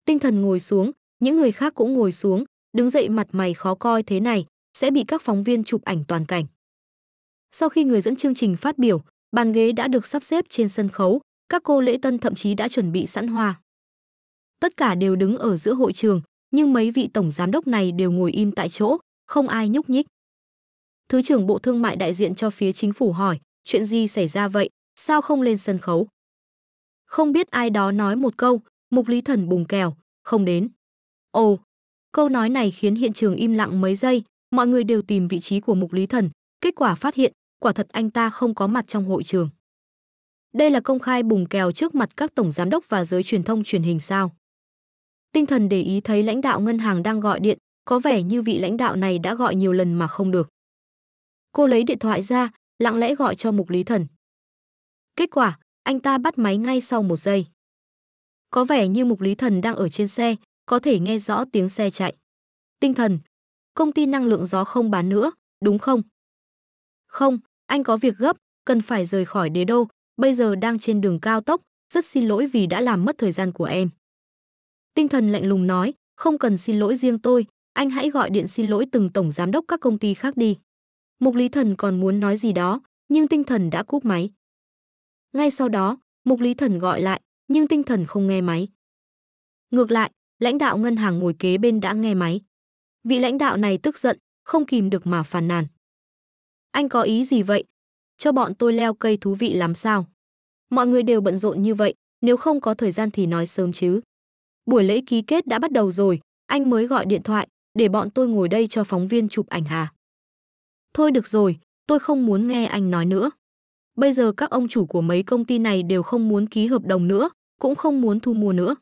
Tinh thần ngồi xuống, những người khác cũng ngồi xuống, đứng dậy mặt mày khó coi thế này, sẽ bị các phóng viên chụp ảnh toàn cảnh. Sau khi người dẫn chương trình phát biểu, bàn ghế đã được sắp xếp trên sân khấu, các cô lễ tân thậm chí đã chuẩn bị sẵn hoa. Tất cả đều đứng ở giữa hội trường, nhưng mấy vị tổng giám đốc này đều ngồi im tại chỗ, không ai nhúc nhích. Thứ trưởng Bộ Thương mại đại diện cho phía chính phủ hỏi, chuyện gì xảy ra vậy, sao không lên sân khấu? Không biết ai đó nói một câu, Mục Lý Thần bùng kèo, không đến. Ồ, câu nói này khiến hiện trường im lặng mấy giây, mọi người đều tìm vị trí của Mục Lý Thần, kết quả phát hiện, quả thật anh ta không có mặt trong hội trường. Đây là công khai bùng kèo trước mặt các tổng giám đốc và giới truyền thông truyền hình sao? Tinh thần để ý thấy lãnh đạo ngân hàng đang gọi điện, có vẻ như vị lãnh đạo này đã gọi nhiều lần mà không được. Cô lấy điện thoại ra, lặng lẽ gọi cho Mục Lý Thần. Kết quả, anh ta bắt máy ngay sau một giây. Có vẻ như Mục Lý Thần đang ở trên xe, có thể nghe rõ tiếng xe chạy. Tinh thần, công ty năng lượng gió không bán nữa, đúng không? Không, anh có việc gấp, cần phải rời khỏi đế đô, bây giờ đang trên đường cao tốc, rất xin lỗi vì đã làm mất thời gian của em. Tinh thần lạnh lùng nói, không cần xin lỗi riêng tôi, anh hãy gọi điện xin lỗi từng tổng giám đốc các công ty khác đi. Mục Lý Thần còn muốn nói gì đó, nhưng tinh thần đã cúp máy. Ngay sau đó, Mục Lý Thần gọi lại, nhưng tinh thần không nghe máy. Ngược lại, lãnh đạo ngân hàng ngồi kế bên đã nghe máy. Vị lãnh đạo này tức giận, không kìm được mà phàn nàn. Anh có ý gì vậy? Cho bọn tôi leo cây thú vị làm sao? Mọi người đều bận rộn như vậy, nếu không có thời gian thì nói sớm chứ. Buổi lễ ký kết đã bắt đầu rồi, anh mới gọi điện thoại, để bọn tôi ngồi đây cho phóng viên chụp ảnh hà. Thôi được rồi, tôi không muốn nghe anh nói nữa. Bây giờ các ông chủ của mấy công ty này đều không muốn ký hợp đồng nữa, cũng không muốn thu mua nữa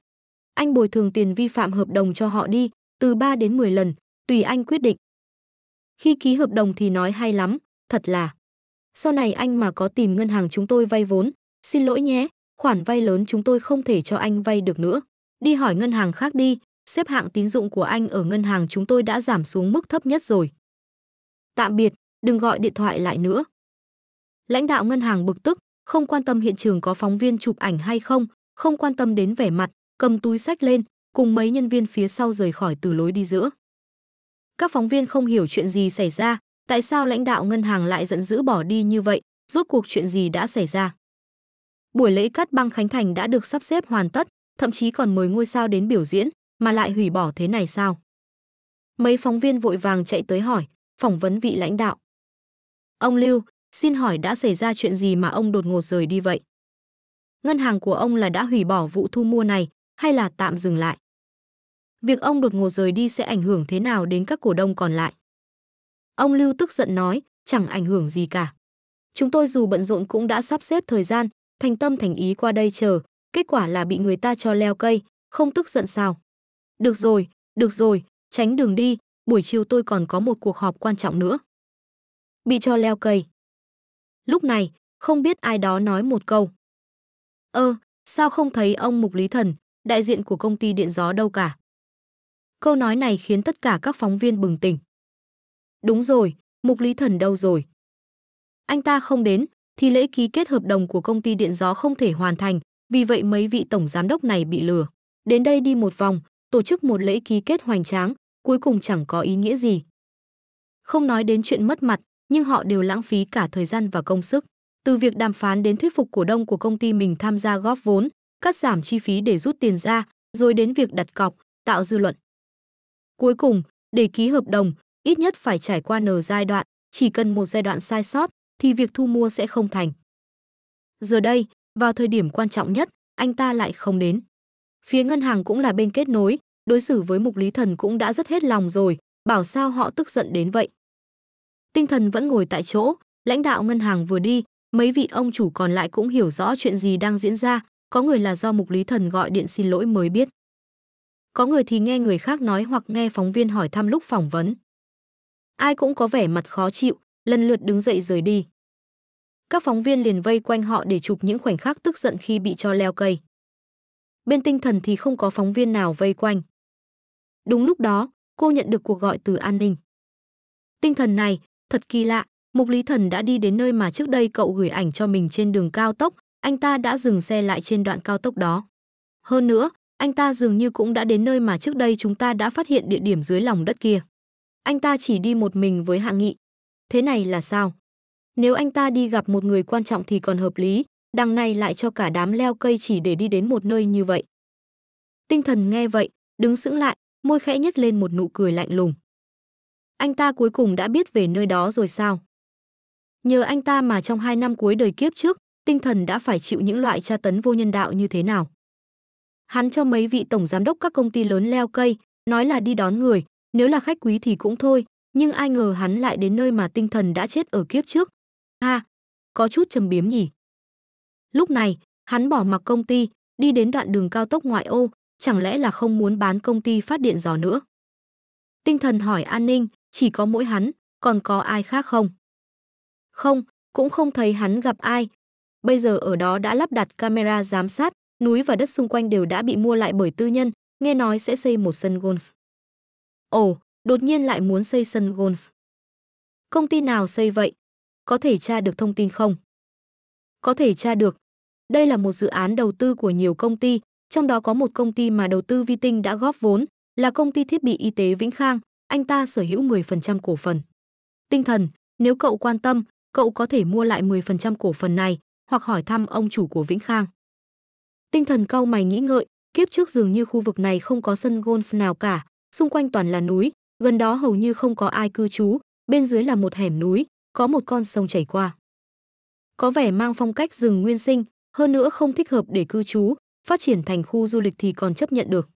anh bồi thường tiền vi phạm hợp đồng cho họ đi, từ 3 đến 10 lần, tùy anh quyết định. Khi ký hợp đồng thì nói hay lắm, thật là. Sau này anh mà có tìm ngân hàng chúng tôi vay vốn, xin lỗi nhé, khoản vay lớn chúng tôi không thể cho anh vay được nữa. Đi hỏi ngân hàng khác đi, xếp hạng tín dụng của anh ở ngân hàng chúng tôi đã giảm xuống mức thấp nhất rồi. Tạm biệt, đừng gọi điện thoại lại nữa. Lãnh đạo ngân hàng bực tức, không quan tâm hiện trường có phóng viên chụp ảnh hay không, không quan tâm đến vẻ mặt, cầm túi sách lên, cùng mấy nhân viên phía sau rời khỏi từ lối đi giữa. Các phóng viên không hiểu chuyện gì xảy ra, tại sao lãnh đạo ngân hàng lại giận dữ bỏ đi như vậy, rốt cuộc chuyện gì đã xảy ra. Buổi lễ cắt băng khánh thành đã được sắp xếp hoàn tất, thậm chí còn mời ngôi sao đến biểu diễn, mà lại hủy bỏ thế này sao? Mấy phóng viên vội vàng chạy tới hỏi, phỏng vấn vị lãnh đạo. Ông Lưu, xin hỏi đã xảy ra chuyện gì mà ông đột ngột rời đi vậy? Ngân hàng của ông là đã hủy bỏ vụ thu mua này, hay là tạm dừng lại? Việc ông đột ngột rời đi sẽ ảnh hưởng thế nào đến các cổ đông còn lại? Ông Lưu tức giận nói, chẳng ảnh hưởng gì cả. Chúng tôi dù bận rộn cũng đã sắp xếp thời gian, thành tâm thành ý qua đây chờ, kết quả là bị người ta cho leo cây, không tức giận sao? Được rồi, được rồi, tránh đường đi, buổi chiều tôi còn có một cuộc họp quan trọng nữa. Bị cho leo cây. Lúc này, không biết ai đó nói một câu. Ơ, ờ, sao không thấy ông Mục Lý Thần, đại diện của công ty điện gió đâu cả. Câu nói này khiến tất cả các phóng viên bừng tỉnh. Đúng rồi, Mục Lý Thần đâu rồi? Anh ta không đến, thì lễ ký kết hợp đồng của công ty điện gió không thể hoàn thành, vì vậy mấy vị tổng giám đốc này bị lừa. Đến đây đi một vòng, tổ chức một lễ ký kết hoành tráng, cuối cùng chẳng có ý nghĩa gì. Không nói đến chuyện mất mặt, nhưng họ đều lãng phí cả thời gian và công sức. Từ việc đàm phán đến thuyết phục cổ đông của công ty mình tham gia góp vốn, cắt giảm chi phí để rút tiền ra, rồi đến việc đặt cọc, tạo dư luận. Cuối cùng, để ký hợp đồng, ít nhất phải trải qua n giai đoạn, chỉ cần một giai đoạn sai sót thì việc thu mua sẽ không thành. Giờ đây, vào thời điểm quan trọng nhất, anh ta lại không đến. Phía ngân hàng cũng là bên kết nối, đối xử với Mục Lý Thần cũng đã rất hết lòng rồi, bảo sao họ tức giận đến vậy. Tinh thần vẫn ngồi tại chỗ, lãnh đạo ngân hàng vừa đi, mấy vị ông chủ còn lại cũng hiểu rõ chuyện gì đang diễn ra, có người là do Mục Lý Thần gọi điện xin lỗi mới biết. Có người thì nghe người khác nói hoặc nghe phóng viên hỏi thăm lúc phỏng vấn. Ai cũng có vẻ mặt khó chịu, lần lượt đứng dậy rời đi. Các phóng viên liền vây quanh họ để chụp những khoảnh khắc tức giận khi bị cho leo cây. Bên tinh thần thì không có phóng viên nào vây quanh. Đúng lúc đó, cô nhận được cuộc gọi từ an ninh. Tinh thần này, thật kỳ lạ, Mục Lý Thần đã đi đến nơi mà trước đây cậu gửi ảnh cho mình trên đường cao tốc, anh ta đã dừng xe lại trên đoạn cao tốc đó. Hơn nữa, anh ta dường như cũng đã đến nơi mà trước đây chúng ta đã phát hiện địa điểm dưới lòng đất kia. Anh ta chỉ đi một mình với Hạ Nghị. Thế này là sao? Nếu anh ta đi gặp một người quan trọng thì còn hợp lý, đằng này lại cho cả đám leo cây chỉ để đi đến một nơi như vậy. Tinh thần nghe vậy, đứng sững lại, môi khẽ nhếch lên một nụ cười lạnh lùng. Anh ta cuối cùng đã biết về nơi đó rồi sao? Nhờ anh ta mà trong hai năm cuối đời kiếp trước, tinh thần đã phải chịu những loại tra tấn vô nhân đạo như thế nào. Hắn cho mấy vị tổng giám đốc các công ty lớn leo cây, nói là đi đón người, nếu là khách quý thì cũng thôi, nhưng ai ngờ hắn lại đến nơi mà tinh thần đã chết ở kiếp trước. A, có chút trầm biếm nhỉ. Lúc này, hắn bỏ mặc công ty, đi đến đoạn đường cao tốc ngoại ô, chẳng lẽ là không muốn bán công ty phát điện gió nữa. Tinh thần hỏi an ninh, chỉ có mỗi hắn, còn có ai khác không? Không, cũng không thấy hắn gặp ai, Bây giờ ở đó đã lắp đặt camera giám sát, núi và đất xung quanh đều đã bị mua lại bởi tư nhân, nghe nói sẽ xây một sân golf. Ồ, đột nhiên lại muốn xây sân golf. Công ty nào xây vậy? Có thể tra được thông tin không? Có thể tra được. Đây là một dự án đầu tư của nhiều công ty, trong đó có một công ty mà đầu tư vi tinh đã góp vốn, là công ty thiết bị y tế Vĩnh Khang, anh ta sở hữu 10% cổ phần. Tinh thần, nếu cậu quan tâm, cậu có thể mua lại 10% cổ phần này, hoặc hỏi thăm ông chủ của Vĩnh Khang. Tinh thần cau mày nghĩ ngợi, kiếp trước dường như khu vực này không có sân golf nào cả, xung quanh toàn là núi, gần đó hầu như không có ai cư trú, bên dưới là một hẻm núi, có một con sông chảy qua. Có vẻ mang phong cách rừng nguyên sinh, hơn nữa không thích hợp để cư trú, phát triển thành khu du lịch thì còn chấp nhận được.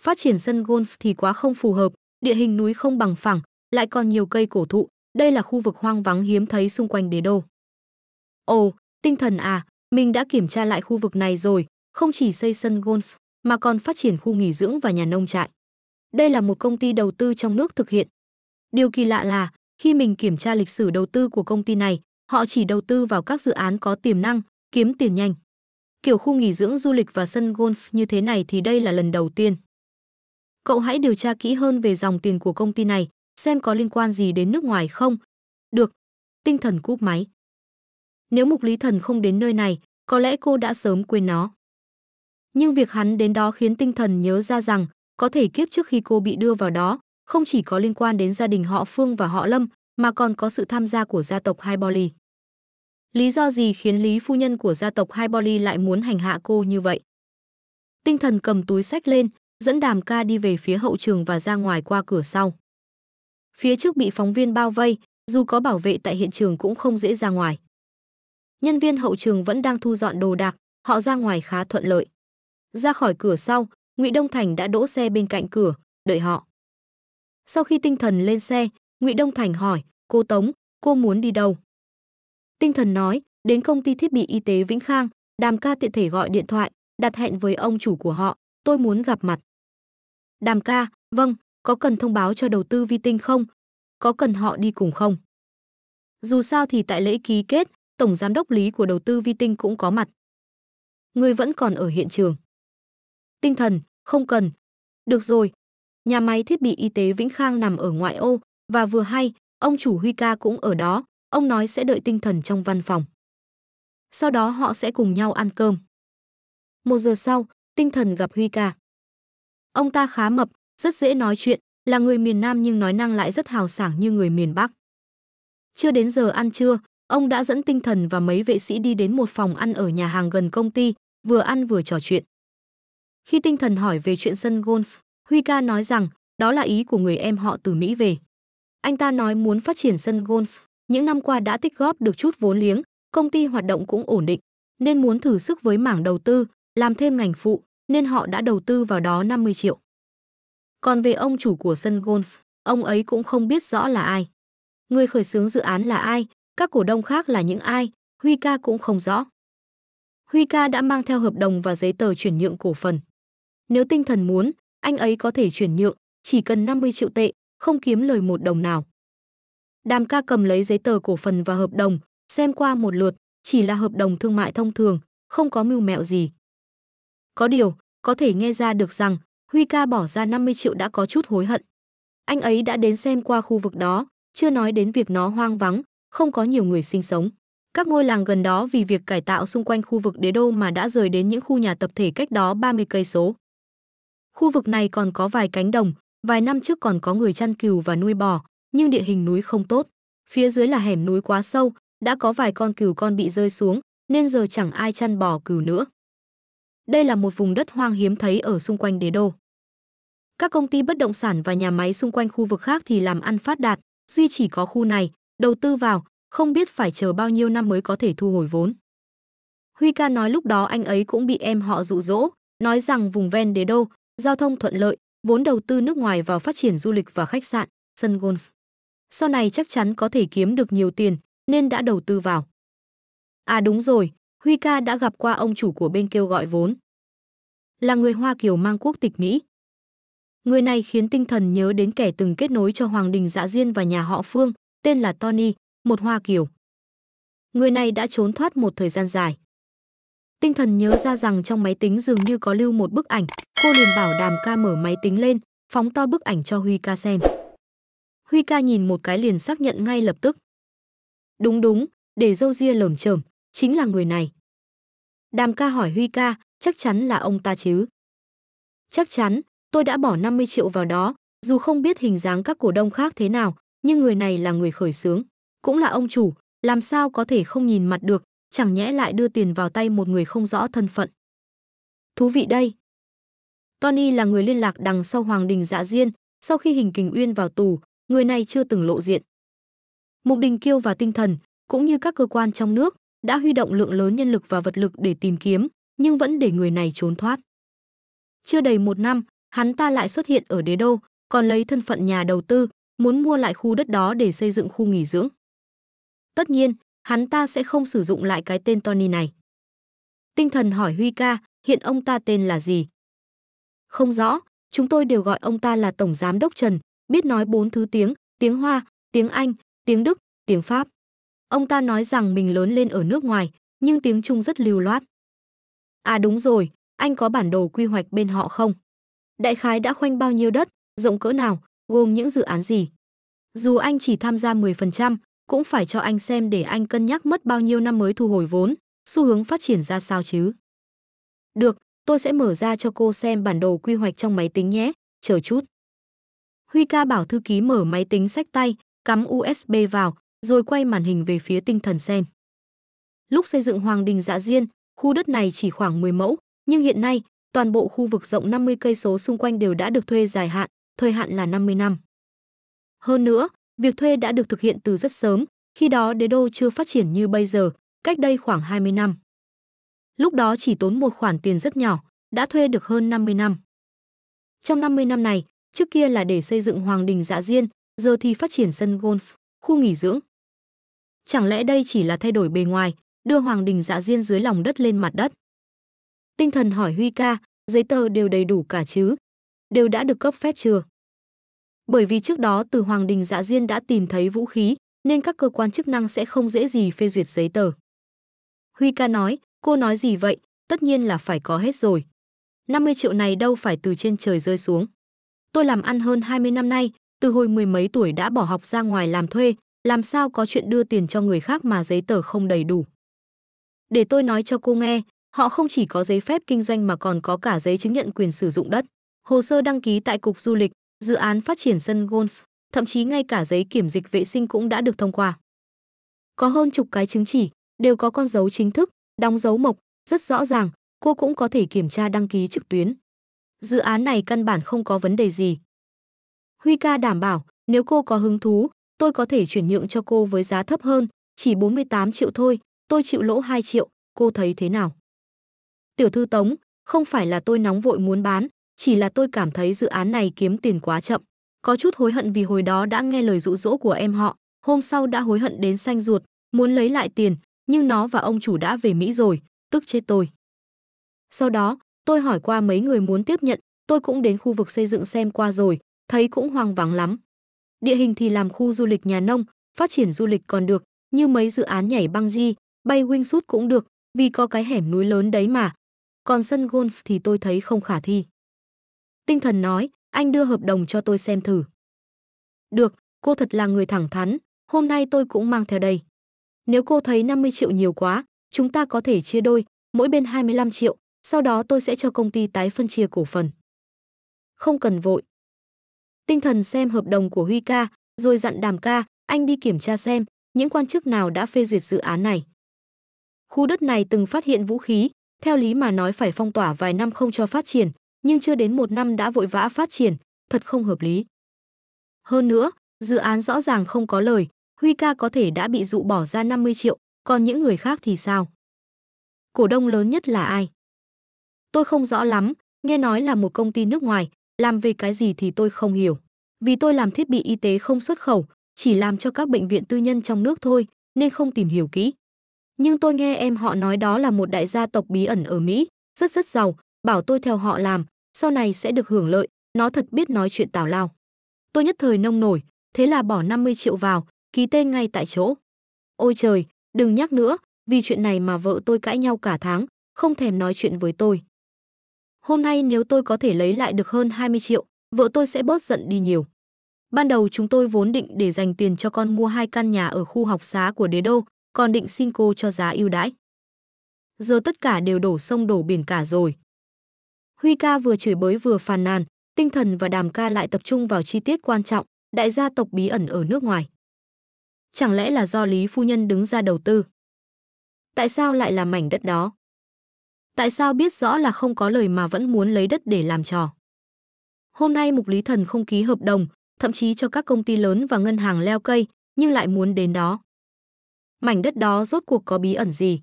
Phát triển sân golf thì quá không phù hợp, địa hình núi không bằng phẳng, lại còn nhiều cây cổ thụ, đây là khu vực hoang vắng hiếm thấy xung quanh đế đô. Ồ, Tinh thần à, mình đã kiểm tra lại khu vực này rồi, không chỉ xây sân golf mà còn phát triển khu nghỉ dưỡng và nhà nông trại. Đây là một công ty đầu tư trong nước thực hiện. Điều kỳ lạ là khi mình kiểm tra lịch sử đầu tư của công ty này, họ chỉ đầu tư vào các dự án có tiềm năng, kiếm tiền nhanh. Kiểu khu nghỉ dưỡng du lịch và sân golf như thế này thì đây là lần đầu tiên. Cậu hãy điều tra kỹ hơn về dòng tiền của công ty này, xem có liên quan gì đến nước ngoài không. Được. Tinh thần cúp máy. Nếu Mục Lý Thần không đến nơi này, có lẽ cô đã sớm quên nó. Nhưng việc hắn đến đó khiến tinh thần nhớ ra rằng, có thể kiếp trước khi cô bị đưa vào đó, không chỉ có liên quan đến gia đình họ Phương và họ Lâm, mà còn có sự tham gia của gia tộc Hai Boli. Lý do gì khiến Lý phu nhân của gia tộc Hai Boli lại muốn hành hạ cô như vậy? Tinh thần cầm túi sách lên, dẫn đàm ca đi về phía hậu trường và ra ngoài qua cửa sau. Phía trước bị phóng viên bao vây, dù có bảo vệ tại hiện trường cũng không dễ ra ngoài nhân viên hậu trường vẫn đang thu dọn đồ đạc, họ ra ngoài khá thuận lợi. Ra khỏi cửa sau, Ngụy Đông Thành đã đỗ xe bên cạnh cửa, đợi họ. Sau khi tinh thần lên xe, Ngụy Đông Thành hỏi, cô Tống, cô muốn đi đâu? Tinh thần nói, đến công ty thiết bị y tế Vĩnh Khang, đàm ca tiện thể gọi điện thoại, đặt hẹn với ông chủ của họ, tôi muốn gặp mặt. Đàm ca, vâng, có cần thông báo cho đầu tư vi tinh không? Có cần họ đi cùng không? Dù sao thì tại lễ ký kết, tổng giám đốc lý của đầu tư Vi Tinh cũng có mặt. Người vẫn còn ở hiện trường. Tinh thần, không cần. Được rồi. Nhà máy thiết bị y tế Vĩnh Khang nằm ở ngoại ô và vừa hay, ông chủ Huy ca cũng ở đó, ông nói sẽ đợi tinh thần trong văn phòng. Sau đó họ sẽ cùng nhau ăn cơm. Một giờ sau, tinh thần gặp Huy ca. Ông ta khá mập, rất dễ nói chuyện, là người miền Nam nhưng nói năng lại rất hào sảng như người miền Bắc. Chưa đến giờ ăn trưa, Ông đã dẫn tinh thần và mấy vệ sĩ đi đến một phòng ăn ở nhà hàng gần công ty, vừa ăn vừa trò chuyện. Khi tinh thần hỏi về chuyện sân golf, Huy ca nói rằng đó là ý của người em họ từ Mỹ về. Anh ta nói muốn phát triển sân golf, những năm qua đã tích góp được chút vốn liếng, công ty hoạt động cũng ổn định, nên muốn thử sức với mảng đầu tư, làm thêm ngành phụ, nên họ đã đầu tư vào đó 50 triệu. Còn về ông chủ của sân golf, ông ấy cũng không biết rõ là ai. Người khởi xướng dự án là ai, các cổ đông khác là những ai, Huy ca cũng không rõ. Huy ca đã mang theo hợp đồng và giấy tờ chuyển nhượng cổ phần. Nếu tinh thần muốn, anh ấy có thể chuyển nhượng, chỉ cần 50 triệu tệ, không kiếm lời một đồng nào. Đàm ca cầm lấy giấy tờ cổ phần và hợp đồng, xem qua một lượt, chỉ là hợp đồng thương mại thông thường, không có mưu mẹo gì. Có điều, có thể nghe ra được rằng, Huy ca bỏ ra 50 triệu đã có chút hối hận. Anh ấy đã đến xem qua khu vực đó, chưa nói đến việc nó hoang vắng, không có nhiều người sinh sống. Các ngôi làng gần đó vì việc cải tạo xung quanh khu vực đế đô mà đã rời đến những khu nhà tập thể cách đó 30 cây số. Khu vực này còn có vài cánh đồng, vài năm trước còn có người chăn cừu và nuôi bò, nhưng địa hình núi không tốt. Phía dưới là hẻm núi quá sâu, đã có vài con cừu con bị rơi xuống, nên giờ chẳng ai chăn bò cừu nữa. Đây là một vùng đất hoang hiếm thấy ở xung quanh đế đô. Các công ty bất động sản và nhà máy xung quanh khu vực khác thì làm ăn phát đạt, duy chỉ có khu này, đầu tư vào, không biết phải chờ bao nhiêu năm mới có thể thu hồi vốn. Huy ca nói lúc đó anh ấy cũng bị em họ dụ dỗ, nói rằng vùng ven đế đô, giao thông thuận lợi, vốn đầu tư nước ngoài vào phát triển du lịch và khách sạn, sân golf. Sau này chắc chắn có thể kiếm được nhiều tiền, nên đã đầu tư vào. À đúng rồi, Huy ca đã gặp qua ông chủ của bên kêu gọi vốn. Là người Hoa Kiều mang quốc tịch Mỹ. Người này khiến tinh thần nhớ đến kẻ từng kết nối cho Hoàng đình Dạ Diên và nhà họ Phương, tên là Tony, một Hoa Kiều. Người này đã trốn thoát một thời gian dài. Tinh thần nhớ ra rằng trong máy tính dường như có lưu một bức ảnh, cô liền bảo đàm ca mở máy tính lên, phóng to bức ảnh cho Huy ca xem. Huy ca nhìn một cái liền xác nhận ngay lập tức. Đúng đúng, để dâu ria lởm chởm, chính là người này. Đàm ca hỏi Huy ca, chắc chắn là ông ta chứ? Chắc chắn, tôi đã bỏ 50 triệu vào đó, dù không biết hình dáng các cổ đông khác thế nào, nhưng người này là người khởi sướng cũng là ông chủ, làm sao có thể không nhìn mặt được, chẳng nhẽ lại đưa tiền vào tay một người không rõ thân phận. Thú vị đây. Tony là người liên lạc đằng sau Hoàng Đình Dạ Diên, sau khi Hình Kình Uyên vào tù, người này chưa từng lộ diện. Mục Đình Kiêu và Tinh Thần, cũng như các cơ quan trong nước, đã huy động lượng lớn nhân lực và vật lực để tìm kiếm, nhưng vẫn để người này trốn thoát. Chưa đầy một năm, hắn ta lại xuất hiện ở đế đô, còn lấy thân phận nhà đầu tư, muốn mua lại khu đất đó để xây dựng khu nghỉ dưỡng. Tất nhiên, hắn ta sẽ không sử dụng lại cái tên Tony này. Tinh thần hỏi Huy ca, hiện ông ta tên là gì? Không rõ, chúng tôi đều gọi ông ta là Tổng Giám đốc Trần, biết nói bốn thứ tiếng, tiếng Hoa, tiếng Anh, tiếng Đức, tiếng Pháp. Ông ta nói rằng mình lớn lên ở nước ngoài, nhưng tiếng Trung rất lưu loát. À đúng rồi, anh có bản đồ quy hoạch bên họ không? Đại khái đã khoanh bao nhiêu đất, rộng cỡ nào, gồm những dự án gì. Dù anh chỉ tham gia 10%, cũng phải cho anh xem để anh cân nhắc mất bao nhiêu năm mới thu hồi vốn, xu hướng phát triển ra sao chứ. Được, tôi sẽ mở ra cho cô xem bản đồ quy hoạch trong máy tính nhé, chờ chút. Huy ca bảo thư ký mở máy tính sách tay, cắm USB vào, rồi quay màn hình về phía tinh thần xem. Lúc xây dựng Hoàng Đình Dạ Diên, khu đất này chỉ khoảng 10 mẫu, nhưng hiện nay, toàn bộ khu vực rộng 50 cây số xung quanh đều đã được thuê dài hạn, thời hạn là 50 năm. Hơn nữa, việc thuê đã được thực hiện từ rất sớm, khi đó đế đô chưa phát triển như bây giờ, cách đây khoảng 20 năm. Lúc đó chỉ tốn một khoản tiền rất nhỏ, đã thuê được hơn 50 năm. Trong 50 năm này, trước kia là để xây dựng hoàng đình dạ diên, giờ thì phát triển sân golf, khu nghỉ dưỡng. Chẳng lẽ đây chỉ là thay đổi bề ngoài, đưa hoàng đình dạ diên dưới lòng đất lên mặt đất? Tinh thần hỏi Huy ca, giấy tờ đều đầy đủ cả chứ? Đều đã được cấp phép chưa? bởi vì trước đó từ Hoàng Đình Dạ Diên đã tìm thấy vũ khí, nên các cơ quan chức năng sẽ không dễ gì phê duyệt giấy tờ. Huy ca nói, cô nói gì vậy, tất nhiên là phải có hết rồi. 50 triệu này đâu phải từ trên trời rơi xuống. Tôi làm ăn hơn 20 năm nay, từ hồi mười mấy tuổi đã bỏ học ra ngoài làm thuê, làm sao có chuyện đưa tiền cho người khác mà giấy tờ không đầy đủ. Để tôi nói cho cô nghe, họ không chỉ có giấy phép kinh doanh mà còn có cả giấy chứng nhận quyền sử dụng đất, hồ sơ đăng ký tại Cục Du lịch, dự án phát triển sân golf, thậm chí ngay cả giấy kiểm dịch vệ sinh cũng đã được thông qua. Có hơn chục cái chứng chỉ, đều có con dấu chính thức, đóng dấu mộc, rất rõ ràng, cô cũng có thể kiểm tra đăng ký trực tuyến. Dự án này căn bản không có vấn đề gì. Huy ca đảm bảo, nếu cô có hứng thú, tôi có thể chuyển nhượng cho cô với giá thấp hơn, chỉ 48 triệu thôi, tôi chịu lỗ 2 triệu, cô thấy thế nào? Tiểu thư Tống, không phải là tôi nóng vội muốn bán, chỉ là tôi cảm thấy dự án này kiếm tiền quá chậm. Có chút hối hận vì hồi đó đã nghe lời dụ dỗ của em họ, hôm sau đã hối hận đến xanh ruột, muốn lấy lại tiền, nhưng nó và ông chủ đã về Mỹ rồi, tức chết tôi. Sau đó, tôi hỏi qua mấy người muốn tiếp nhận, tôi cũng đến khu vực xây dựng xem qua rồi, thấy cũng hoang vắng lắm. Địa hình thì làm khu du lịch nhà nông, phát triển du lịch còn được, như mấy dự án nhảy băng di, bay wingsuit cũng được, vì có cái hẻm núi lớn đấy mà. Còn sân golf thì tôi thấy không khả thi. Tinh thần nói, anh đưa hợp đồng cho tôi xem thử. Được, cô thật là người thẳng thắn, hôm nay tôi cũng mang theo đây. Nếu cô thấy 50 triệu nhiều quá, chúng ta có thể chia đôi, mỗi bên 25 triệu, sau đó tôi sẽ cho công ty tái phân chia cổ phần. Không cần vội. Tinh thần xem hợp đồng của Huy ca, rồi dặn Đàm ca, anh đi kiểm tra xem những quan chức nào đã phê duyệt dự án này. Khu đất này từng phát hiện vũ khí, theo lý mà nói phải phong tỏa vài năm không cho phát triển, nhưng chưa đến một năm đã vội vã phát triển, thật không hợp lý. Hơn nữa, dự án rõ ràng không có lời, Huy ca có thể đã bị dụ bỏ ra 50 triệu, còn những người khác thì sao? Cổ đông lớn nhất là ai? Tôi không rõ lắm, nghe nói là một công ty nước ngoài, làm về cái gì thì tôi không hiểu. Vì tôi làm thiết bị y tế không xuất khẩu, chỉ làm cho các bệnh viện tư nhân trong nước thôi, nên không tìm hiểu kỹ. Nhưng tôi nghe em họ nói đó là một đại gia tộc bí ẩn ở Mỹ, rất rất giàu, bảo tôi theo họ làm, sau này sẽ được hưởng lợi, nó thật biết nói chuyện tào lao. Tôi nhất thời nông nổi, thế là bỏ 50 triệu vào, ký tên ngay tại chỗ. Ôi trời, đừng nhắc nữa, vì chuyện này mà vợ tôi cãi nhau cả tháng, không thèm nói chuyện với tôi. Hôm nay nếu tôi có thể lấy lại được hơn 20 triệu, vợ tôi sẽ bớt giận đi nhiều. Ban đầu chúng tôi vốn định để dành tiền cho con mua hai căn nhà ở khu học xá của Đế Đô, còn định xin cô cho giá ưu đãi. Giờ tất cả đều đổ sông đổ biển cả rồi, Huy ca vừa chửi bới vừa phàn nàn, tinh thần và đàm ca lại tập trung vào chi tiết quan trọng, đại gia tộc bí ẩn ở nước ngoài. Chẳng lẽ là do Lý Phu Nhân đứng ra đầu tư? Tại sao lại là mảnh đất đó? Tại sao biết rõ là không có lời mà vẫn muốn lấy đất để làm trò? Hôm nay Mục Lý Thần không ký hợp đồng, thậm chí cho các công ty lớn và ngân hàng leo cây, nhưng lại muốn đến đó. Mảnh đất đó rốt cuộc có bí ẩn gì?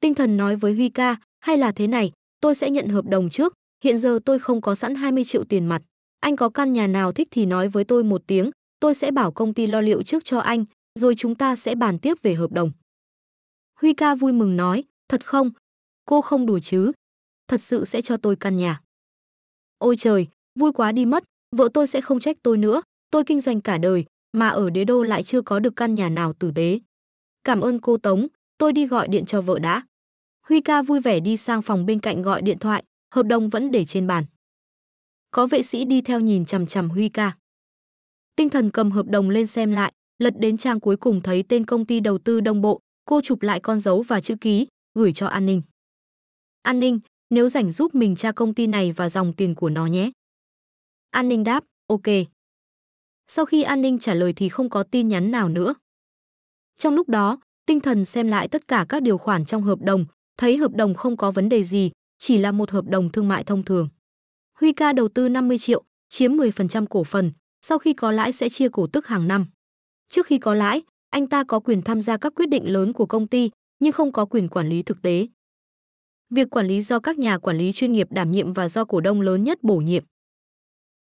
Tinh thần nói với Huy ca, hay là thế này, Tôi sẽ nhận hợp đồng trước, hiện giờ tôi không có sẵn 20 triệu tiền mặt. Anh có căn nhà nào thích thì nói với tôi một tiếng, tôi sẽ bảo công ty lo liệu trước cho anh, rồi chúng ta sẽ bàn tiếp về hợp đồng. Huy ca vui mừng nói, thật không? Cô không đùa chứ? Thật sự sẽ cho tôi căn nhà. Ôi trời, vui quá đi mất, vợ tôi sẽ không trách tôi nữa, tôi kinh doanh cả đời, mà ở đế đô lại chưa có được căn nhà nào tử tế. Cảm ơn cô Tống, tôi đi gọi điện cho vợ đã. Huy ca vui vẻ đi sang phòng bên cạnh gọi điện thoại, hợp đồng vẫn để trên bàn. Có vệ sĩ đi theo nhìn chằm chằm Huy ca. Tinh thần cầm hợp đồng lên xem lại, lật đến trang cuối cùng thấy tên công ty đầu tư đồng bộ, cô chụp lại con dấu và chữ ký, gửi cho an ninh. An ninh, nếu rảnh giúp mình tra công ty này và dòng tiền của nó nhé. An ninh đáp, ok. Sau khi an ninh trả lời thì không có tin nhắn nào nữa. Trong lúc đó, tinh thần xem lại tất cả các điều khoản trong hợp đồng, thấy hợp đồng không có vấn đề gì, chỉ là một hợp đồng thương mại thông thường. Huy ca đầu tư 50 triệu, chiếm 10% cổ phần, sau khi có lãi sẽ chia cổ tức hàng năm. Trước khi có lãi, anh ta có quyền tham gia các quyết định lớn của công ty, nhưng không có quyền quản lý thực tế. Việc quản lý do các nhà quản lý chuyên nghiệp đảm nhiệm và do cổ đông lớn nhất bổ nhiệm.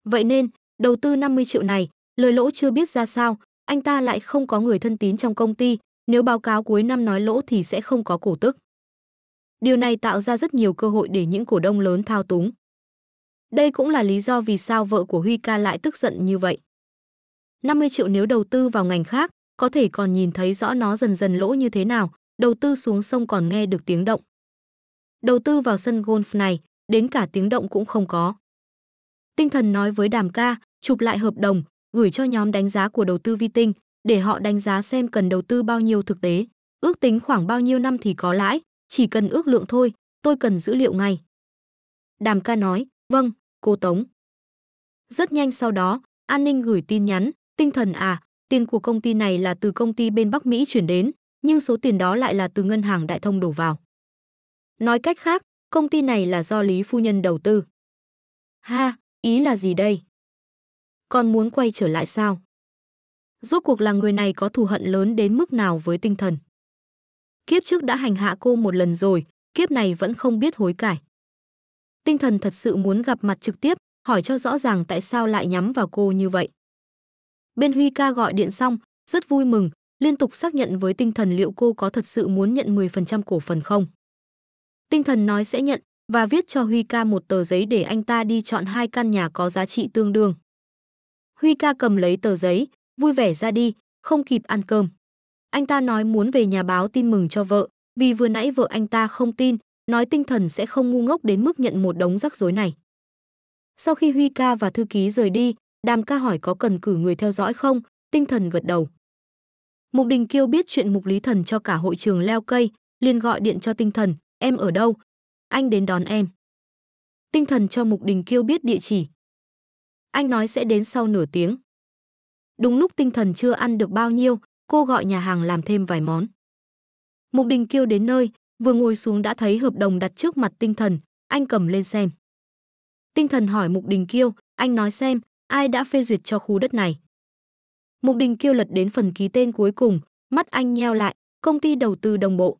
Vậy nên, đầu tư 50 triệu này, lời lỗ chưa biết ra sao, anh ta lại không có người thân tín trong công ty, nếu báo cáo cuối năm nói lỗ thì sẽ không có cổ tức. Điều này tạo ra rất nhiều cơ hội để những cổ đông lớn thao túng. Đây cũng là lý do vì sao vợ của Huy ca lại tức giận như vậy. 50 triệu nếu đầu tư vào ngành khác, có thể còn nhìn thấy rõ nó dần dần lỗ như thế nào, đầu tư xuống sông còn nghe được tiếng động. Đầu tư vào sân golf này, đến cả tiếng động cũng không có. Tinh thần nói với đàm ca, chụp lại hợp đồng, gửi cho nhóm đánh giá của đầu tư vi tinh, để họ đánh giá xem cần đầu tư bao nhiêu thực tế, ước tính khoảng bao nhiêu năm thì có lãi, chỉ cần ước lượng thôi, tôi cần dữ liệu ngay. Đàm ca nói, vâng, cô Tống. Rất nhanh sau đó, An ninh gửi tin nhắn, tinh thần à, tiền của công ty này là từ công ty bên Bắc Mỹ chuyển đến, nhưng số tiền đó lại là từ ngân hàng đại thông đổ vào. Nói cách khác, công ty này là do Lý Phu Nhân đầu tư. Ha, ý là gì đây? Còn muốn quay trở lại sao? Rốt cuộc là người này có thù hận lớn đến mức nào với tinh thần? kiếp trước đã hành hạ cô một lần rồi, kiếp này vẫn không biết hối cải. Tinh thần thật sự muốn gặp mặt trực tiếp, hỏi cho rõ ràng tại sao lại nhắm vào cô như vậy. Bên Huy ca gọi điện xong, rất vui mừng, liên tục xác nhận với tinh thần liệu cô có thật sự muốn nhận 10% cổ phần không. Tinh thần nói sẽ nhận và viết cho Huy ca một tờ giấy để anh ta đi chọn hai căn nhà có giá trị tương đương. Huy ca cầm lấy tờ giấy, vui vẻ ra đi, không kịp ăn cơm. Anh ta nói muốn về nhà báo tin mừng cho vợ, vì vừa nãy vợ anh ta không tin, nói tinh thần sẽ không ngu ngốc đến mức nhận một đống rắc rối này. Sau khi Huy ca và thư ký rời đi, Đàm ca hỏi có cần cử người theo dõi không, tinh thần gật đầu. Mục Đình Kiêu biết chuyện Mục Lý Thần cho cả hội trường leo cây, liền gọi điện cho tinh thần, em ở đâu? Anh đến đón em. Tinh thần cho Mục Đình Kiêu biết địa chỉ. Anh nói sẽ đến sau nửa tiếng. Đúng lúc tinh thần chưa ăn được bao nhiêu, cô gọi nhà hàng làm thêm vài món. Mục Đình Kiêu đến nơi, vừa ngồi xuống đã thấy hợp đồng đặt trước mặt Tinh Thần, anh cầm lên xem. Tinh Thần hỏi Mục Đình Kiêu, anh nói xem, ai đã phê duyệt cho khu đất này? Mục Đình Kiêu lật đến phần ký tên cuối cùng, mắt anh nheo lại, công ty đầu tư đồng bộ.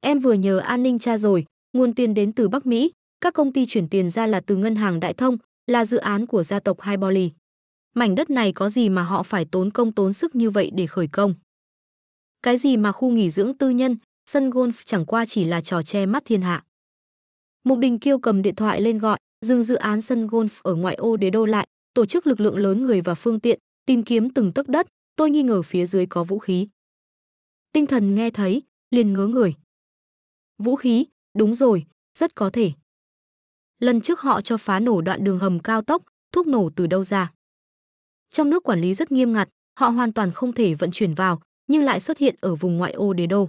Em vừa nhờ an ninh tra rồi, nguồn tiền đến từ Bắc Mỹ, các công ty chuyển tiền ra là từ ngân hàng đại thông, là dự án của gia tộc Hai Haiboli mảnh đất này có gì mà họ phải tốn công tốn sức như vậy để khởi công. Cái gì mà khu nghỉ dưỡng tư nhân, sân golf chẳng qua chỉ là trò che mắt thiên hạ. Mục Đình Kiêu cầm điện thoại lên gọi, dừng dự án sân golf ở ngoại ô đế đô lại, tổ chức lực lượng lớn người và phương tiện, tìm kiếm từng tấc đất, tôi nghi ngờ phía dưới có vũ khí. Tinh thần nghe thấy, liền ngớ người. Vũ khí, đúng rồi, rất có thể. Lần trước họ cho phá nổ đoạn đường hầm cao tốc, thuốc nổ từ đâu ra? trong nước quản lý rất nghiêm ngặt, họ hoàn toàn không thể vận chuyển vào, nhưng lại xuất hiện ở vùng ngoại ô đế đô.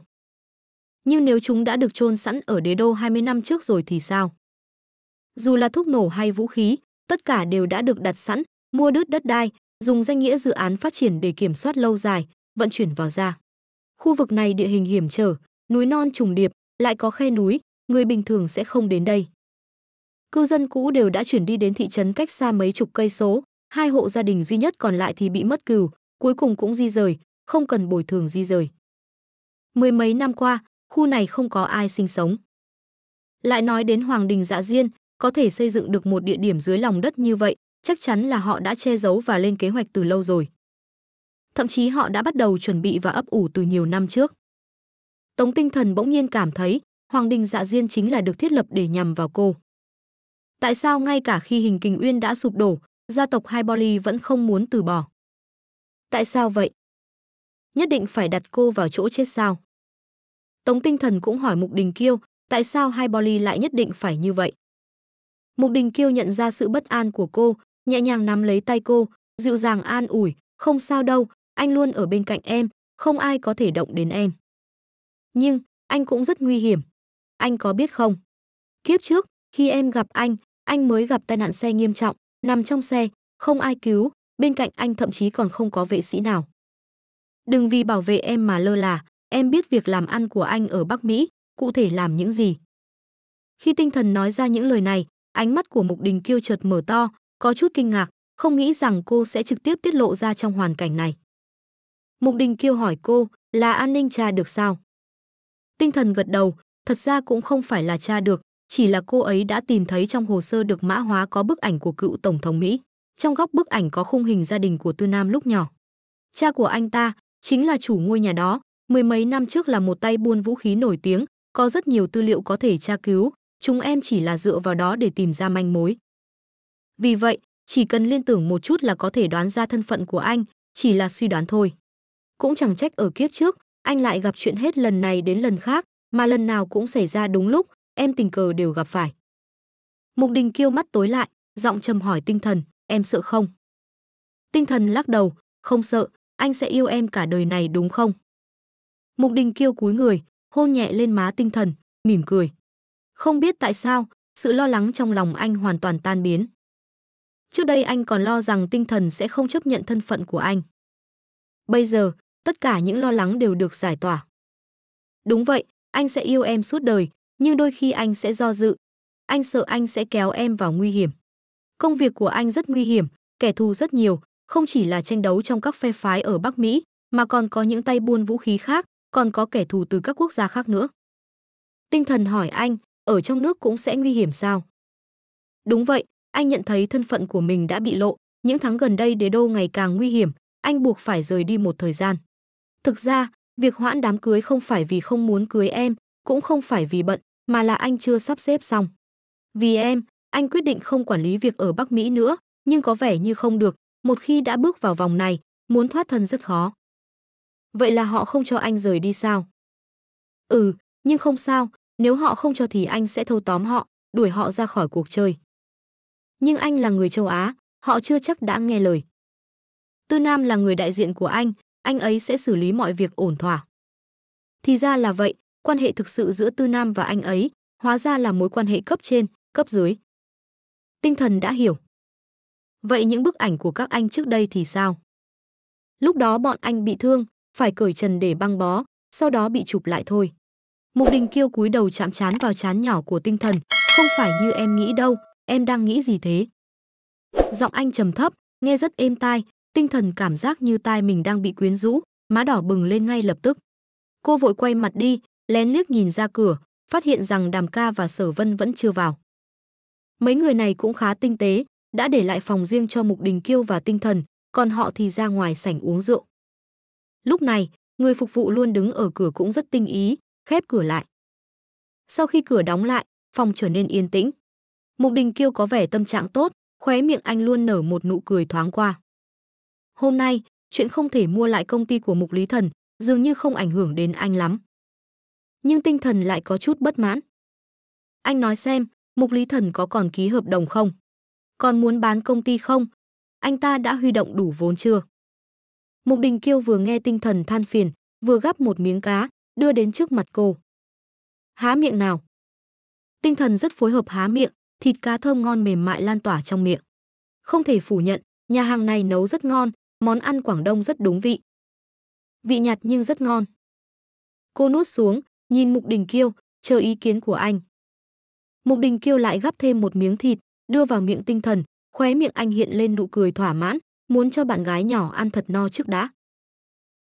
Nhưng nếu chúng đã được chôn sẵn ở đế đô 20 năm trước rồi thì sao? Dù là thuốc nổ hay vũ khí, tất cả đều đã được đặt sẵn, mua đứt đất đai, dùng danh nghĩa dự án phát triển để kiểm soát lâu dài, vận chuyển vào ra. Khu vực này địa hình hiểm trở, núi non trùng điệp, lại có khe núi, người bình thường sẽ không đến đây. Cư dân cũ đều đã chuyển đi đến thị trấn cách xa mấy chục cây số, hai hộ gia đình duy nhất còn lại thì bị mất cừu, cuối cùng cũng di rời, không cần bồi thường di rời. Mười mấy năm qua, khu này không có ai sinh sống. Lại nói đến Hoàng Đình Dạ Diên, có thể xây dựng được một địa điểm dưới lòng đất như vậy, chắc chắn là họ đã che giấu và lên kế hoạch từ lâu rồi. Thậm chí họ đã bắt đầu chuẩn bị và ấp ủ từ nhiều năm trước. Tống Tinh Thần bỗng nhiên cảm thấy, Hoàng Đình Dạ Diên chính là được thiết lập để nhằm vào cô. Tại sao ngay cả khi hình kình uyên đã sụp đổ, gia tộc Haiboli vẫn không muốn từ bỏ. Tại sao vậy? Nhất định phải đặt cô vào chỗ chết sao? Tống tinh thần cũng hỏi Mục Đình Kiêu, tại sao Haiboli lại nhất định phải như vậy? Mục Đình Kiêu nhận ra sự bất an của cô, nhẹ nhàng nắm lấy tay cô, dịu dàng an ủi, không sao đâu, anh luôn ở bên cạnh em, không ai có thể động đến em. Nhưng, anh cũng rất nguy hiểm. Anh có biết không? Kiếp trước, khi em gặp anh, anh mới gặp tai nạn xe nghiêm trọng, nằm trong xe, không ai cứu, bên cạnh anh thậm chí còn không có vệ sĩ nào. Đừng vì bảo vệ em mà lơ là, em biết việc làm ăn của anh ở Bắc Mỹ, cụ thể làm những gì. Khi tinh thần nói ra những lời này, ánh mắt của Mục Đình Kiêu chợt mở to, có chút kinh ngạc, không nghĩ rằng cô sẽ trực tiếp tiết lộ ra trong hoàn cảnh này. Mục Đình Kiêu hỏi cô, là an ninh tra được sao? Tinh thần gật đầu, thật ra cũng không phải là tra được, chỉ là cô ấy đã tìm thấy trong hồ sơ được mã hóa có bức ảnh của cựu tổng thống Mỹ. Trong góc bức ảnh có khung hình gia đình của Tư Nam lúc nhỏ. Cha của anh ta chính là chủ ngôi nhà đó, mười mấy năm trước là một tay buôn vũ khí nổi tiếng, có rất nhiều tư liệu có thể tra cứu, chúng em chỉ là dựa vào đó để tìm ra manh mối. Vì vậy, chỉ cần liên tưởng một chút là có thể đoán ra thân phận của anh, chỉ là suy đoán thôi. Cũng chẳng trách ở kiếp trước, anh lại gặp chuyện hết lần này đến lần khác, mà lần nào cũng xảy ra đúng lúc, em tình cờ đều gặp phải. Mục Đình kêu mắt tối lại, giọng trầm hỏi Tinh Thần, em sợ không? Tinh Thần lắc đầu, không sợ, anh sẽ yêu em cả đời này đúng không? Mục Đình kêu cúi người, hôn nhẹ lên má Tinh Thần, mỉm cười. Không biết tại sao, sự lo lắng trong lòng anh hoàn toàn tan biến. Trước đây anh còn lo rằng Tinh Thần sẽ không chấp nhận thân phận của anh. Bây giờ, tất cả những lo lắng đều được giải tỏa. Đúng vậy, anh sẽ yêu em suốt đời, nhưng đôi khi anh sẽ do dự. Anh sợ anh sẽ kéo em vào nguy hiểm. Công việc của anh rất nguy hiểm, kẻ thù rất nhiều, không chỉ là tranh đấu trong các phe phái ở Bắc Mỹ, mà còn có những tay buôn vũ khí khác, còn có kẻ thù từ các quốc gia khác nữa. Tinh thần hỏi anh, ở trong nước cũng sẽ nguy hiểm sao? Đúng vậy, anh nhận thấy thân phận của mình đã bị lộ, những tháng gần đây đế đô ngày càng nguy hiểm, anh buộc phải rời đi một thời gian. Thực ra, việc hoãn đám cưới không phải vì không muốn cưới em, cũng không phải vì bận, mà là anh chưa sắp xếp xong. Vì em, anh quyết định không quản lý việc ở Bắc Mỹ nữa, nhưng có vẻ như không được, một khi đã bước vào vòng này, muốn thoát thân rất khó. Vậy là họ không cho anh rời đi sao? Ừ, nhưng không sao, nếu họ không cho thì anh sẽ thâu tóm họ, đuổi họ ra khỏi cuộc chơi. Nhưng anh là người châu Á, họ chưa chắc đã nghe lời. Tư Nam là người đại diện của anh, anh ấy sẽ xử lý mọi việc ổn thỏa. Thì ra là vậy, quan hệ thực sự giữa Tư Nam và anh ấy hóa ra là mối quan hệ cấp trên, cấp dưới. Tinh thần đã hiểu. Vậy những bức ảnh của các anh trước đây thì sao? Lúc đó bọn anh bị thương, phải cởi trần để băng bó, sau đó bị chụp lại thôi. Mục Đình kêu cúi đầu chạm chán vào chán nhỏ của tinh thần, không phải như em nghĩ đâu, em đang nghĩ gì thế? Giọng anh trầm thấp, nghe rất êm tai, tinh thần cảm giác như tai mình đang bị quyến rũ, má đỏ bừng lên ngay lập tức. Cô vội quay mặt đi, lén liếc nhìn ra cửa, phát hiện rằng Đàm Ca và Sở Vân vẫn chưa vào. Mấy người này cũng khá tinh tế, đã để lại phòng riêng cho Mục Đình Kiêu và Tinh Thần, còn họ thì ra ngoài sảnh uống rượu. Lúc này, người phục vụ luôn đứng ở cửa cũng rất tinh ý, khép cửa lại. Sau khi cửa đóng lại, phòng trở nên yên tĩnh. Mục Đình Kiêu có vẻ tâm trạng tốt, khóe miệng anh luôn nở một nụ cười thoáng qua. Hôm nay, chuyện không thể mua lại công ty của Mục Lý Thần dường như không ảnh hưởng đến anh lắm nhưng tinh thần lại có chút bất mãn. Anh nói xem, Mục Lý Thần có còn ký hợp đồng không? Còn muốn bán công ty không? Anh ta đã huy động đủ vốn chưa? Mục Đình Kiêu vừa nghe tinh thần than phiền, vừa gắp một miếng cá, đưa đến trước mặt cô. Há miệng nào? Tinh thần rất phối hợp há miệng, thịt cá thơm ngon mềm mại lan tỏa trong miệng. Không thể phủ nhận, nhà hàng này nấu rất ngon, món ăn Quảng Đông rất đúng vị. Vị nhạt nhưng rất ngon. Cô nuốt xuống, Nhìn Mục Đình Kiêu, chờ ý kiến của anh. Mục Đình Kiêu lại gắp thêm một miếng thịt, đưa vào miệng tinh thần, khóe miệng anh hiện lên nụ cười thỏa mãn, muốn cho bạn gái nhỏ ăn thật no trước đã.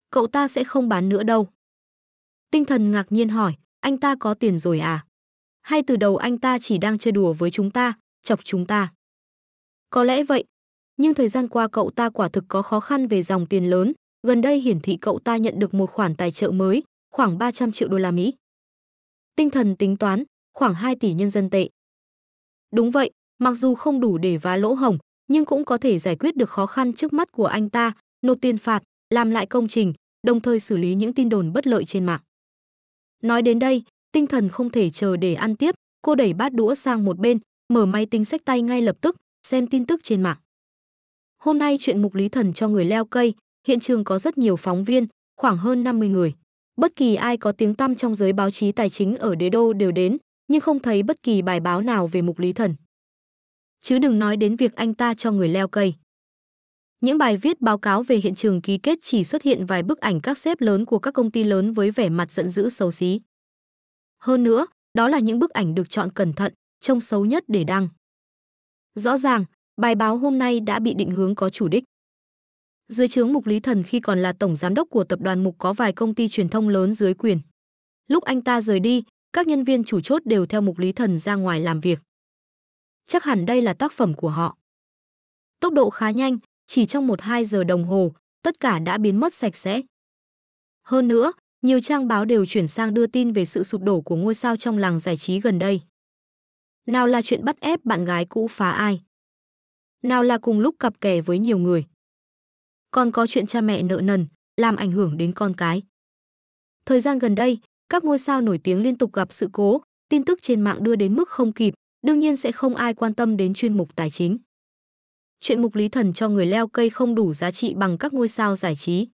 Cậu ta sẽ không bán nữa đâu. Tinh thần ngạc nhiên hỏi, anh ta có tiền rồi à? Hay từ đầu anh ta chỉ đang chơi đùa với chúng ta, chọc chúng ta? Có lẽ vậy, nhưng thời gian qua cậu ta quả thực có khó khăn về dòng tiền lớn, gần đây hiển thị cậu ta nhận được một khoản tài trợ mới, khoảng 300 triệu đô la Mỹ. Tinh thần tính toán, khoảng 2 tỷ nhân dân tệ. Đúng vậy, mặc dù không đủ để vá lỗ hồng, nhưng cũng có thể giải quyết được khó khăn trước mắt của anh ta, nộp tiền phạt, làm lại công trình, đồng thời xử lý những tin đồn bất lợi trên mạng. Nói đến đây, tinh thần không thể chờ để ăn tiếp, cô đẩy bát đũa sang một bên, mở máy tính sách tay ngay lập tức, xem tin tức trên mạng. Hôm nay chuyện mục lý thần cho người leo cây, hiện trường có rất nhiều phóng viên, khoảng hơn 50 người. Bất kỳ ai có tiếng tăm trong giới báo chí tài chính ở đế đô đều đến, nhưng không thấy bất kỳ bài báo nào về mục lý thần. Chứ đừng nói đến việc anh ta cho người leo cây. Những bài viết báo cáo về hiện trường ký kết chỉ xuất hiện vài bức ảnh các sếp lớn của các công ty lớn với vẻ mặt giận dữ xấu xí. Hơn nữa, đó là những bức ảnh được chọn cẩn thận, trông xấu nhất để đăng. Rõ ràng, bài báo hôm nay đã bị định hướng có chủ đích. Dưới trướng Mục Lý Thần khi còn là tổng giám đốc của tập đoàn Mục có vài công ty truyền thông lớn dưới quyền. Lúc anh ta rời đi, các nhân viên chủ chốt đều theo Mục Lý Thần ra ngoài làm việc. Chắc hẳn đây là tác phẩm của họ. Tốc độ khá nhanh, chỉ trong 1-2 giờ đồng hồ, tất cả đã biến mất sạch sẽ. Hơn nữa, nhiều trang báo đều chuyển sang đưa tin về sự sụp đổ của ngôi sao trong làng giải trí gần đây. Nào là chuyện bắt ép bạn gái cũ phá ai? Nào là cùng lúc cặp kè với nhiều người? còn có chuyện cha mẹ nợ nần, làm ảnh hưởng đến con cái. Thời gian gần đây, các ngôi sao nổi tiếng liên tục gặp sự cố, tin tức trên mạng đưa đến mức không kịp, đương nhiên sẽ không ai quan tâm đến chuyên mục tài chính. Chuyện mục lý thần cho người leo cây không đủ giá trị bằng các ngôi sao giải trí.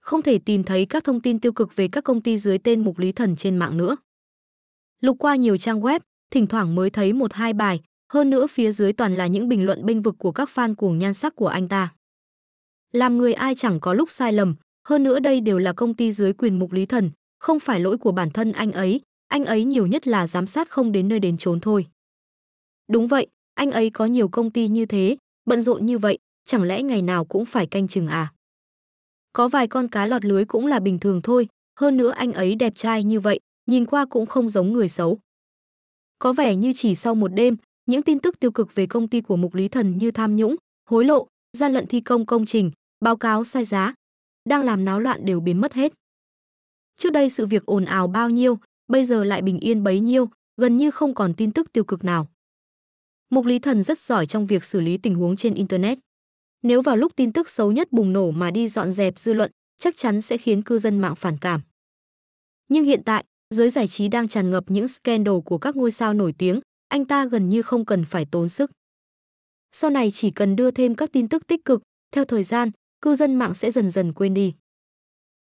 Không thể tìm thấy các thông tin tiêu cực về các công ty dưới tên mục lý thần trên mạng nữa. Lục qua nhiều trang web, thỉnh thoảng mới thấy một hai bài, hơn nữa phía dưới toàn là những bình luận bênh vực của các fan cuồng nhan sắc của anh ta làm người ai chẳng có lúc sai lầm, hơn nữa đây đều là công ty dưới quyền mục Lý Thần, không phải lỗi của bản thân anh ấy, anh ấy nhiều nhất là giám sát không đến nơi đến chốn thôi. Đúng vậy, anh ấy có nhiều công ty như thế, bận rộn như vậy, chẳng lẽ ngày nào cũng phải canh chừng à? Có vài con cá lọt lưới cũng là bình thường thôi, hơn nữa anh ấy đẹp trai như vậy, nhìn qua cũng không giống người xấu. Có vẻ như chỉ sau một đêm, những tin tức tiêu cực về công ty của Mục Lý Thần như tham nhũng, hối lộ, gian lận thi công công trình, báo cáo sai giá, đang làm náo loạn đều biến mất hết. Trước đây sự việc ồn ào bao nhiêu, bây giờ lại bình yên bấy nhiêu, gần như không còn tin tức tiêu cực nào. Mục Lý Thần rất giỏi trong việc xử lý tình huống trên Internet. Nếu vào lúc tin tức xấu nhất bùng nổ mà đi dọn dẹp dư luận, chắc chắn sẽ khiến cư dân mạng phản cảm. Nhưng hiện tại, giới giải trí đang tràn ngập những scandal của các ngôi sao nổi tiếng, anh ta gần như không cần phải tốn sức. Sau này chỉ cần đưa thêm các tin tức tích cực, theo thời gian, cư dân mạng sẽ dần dần quên đi.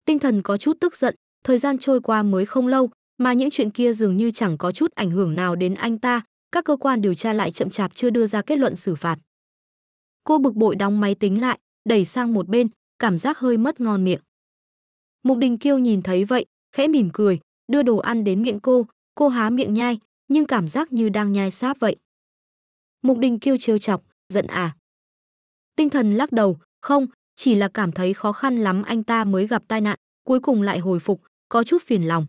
Tinh thần có chút tức giận, thời gian trôi qua mới không lâu, mà những chuyện kia dường như chẳng có chút ảnh hưởng nào đến anh ta, các cơ quan điều tra lại chậm chạp chưa đưa ra kết luận xử phạt. Cô bực bội đóng máy tính lại, đẩy sang một bên, cảm giác hơi mất ngon miệng. Mục Đình Kiêu nhìn thấy vậy, khẽ mỉm cười, đưa đồ ăn đến miệng cô, cô há miệng nhai, nhưng cảm giác như đang nhai sáp vậy. Mục Đình Kiêu trêu chọc, giận à? Tinh thần lắc đầu, không, chỉ là cảm thấy khó khăn lắm anh ta mới gặp tai nạn, cuối cùng lại hồi phục, có chút phiền lòng.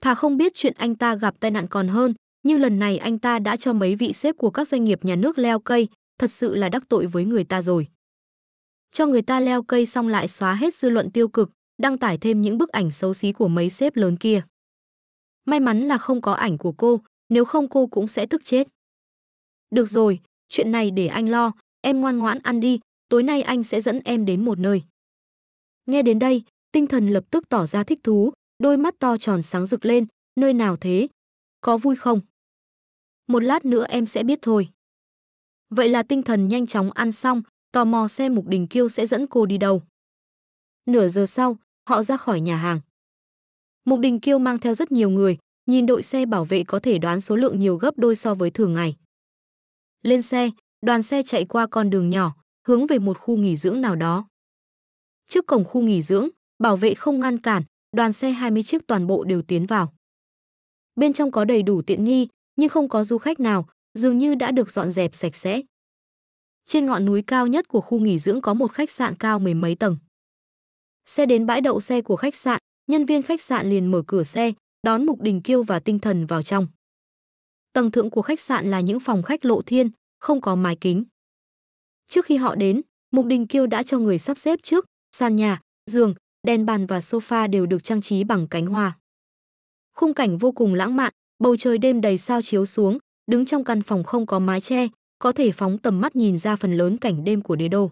Thà không biết chuyện anh ta gặp tai nạn còn hơn, nhưng lần này anh ta đã cho mấy vị sếp của các doanh nghiệp nhà nước leo cây, thật sự là đắc tội với người ta rồi. Cho người ta leo cây xong lại xóa hết dư luận tiêu cực, đăng tải thêm những bức ảnh xấu xí của mấy sếp lớn kia. May mắn là không có ảnh của cô, nếu không cô cũng sẽ tức chết. Được rồi, chuyện này để anh lo, em ngoan ngoãn ăn đi, tối nay anh sẽ dẫn em đến một nơi. Nghe đến đây, tinh thần lập tức tỏ ra thích thú, đôi mắt to tròn sáng rực lên, nơi nào thế? Có vui không? Một lát nữa em sẽ biết thôi. Vậy là tinh thần nhanh chóng ăn xong, tò mò xem Mục Đình Kiêu sẽ dẫn cô đi đâu. Nửa giờ sau, họ ra khỏi nhà hàng. Mục Đình Kiêu mang theo rất nhiều người, nhìn đội xe bảo vệ có thể đoán số lượng nhiều gấp đôi so với thường ngày. Lên xe, đoàn xe chạy qua con đường nhỏ, hướng về một khu nghỉ dưỡng nào đó. Trước cổng khu nghỉ dưỡng, bảo vệ không ngăn cản, đoàn xe 20 chiếc toàn bộ đều tiến vào. Bên trong có đầy đủ tiện nghi, nhưng không có du khách nào, dường như đã được dọn dẹp sạch sẽ. Trên ngọn núi cao nhất của khu nghỉ dưỡng có một khách sạn cao mười mấy tầng. Xe đến bãi đậu xe của khách sạn, nhân viên khách sạn liền mở cửa xe, đón Mục Đình Kiêu và Tinh Thần vào trong. Tầng thượng của khách sạn là những phòng khách lộ thiên, không có mái kính. Trước khi họ đến, Mục Đình Kiêu đã cho người sắp xếp trước, sàn nhà, giường, đèn bàn và sofa đều được trang trí bằng cánh hoa. Khung cảnh vô cùng lãng mạn, bầu trời đêm đầy sao chiếu xuống, đứng trong căn phòng không có mái che, có thể phóng tầm mắt nhìn ra phần lớn cảnh đêm của đế đô.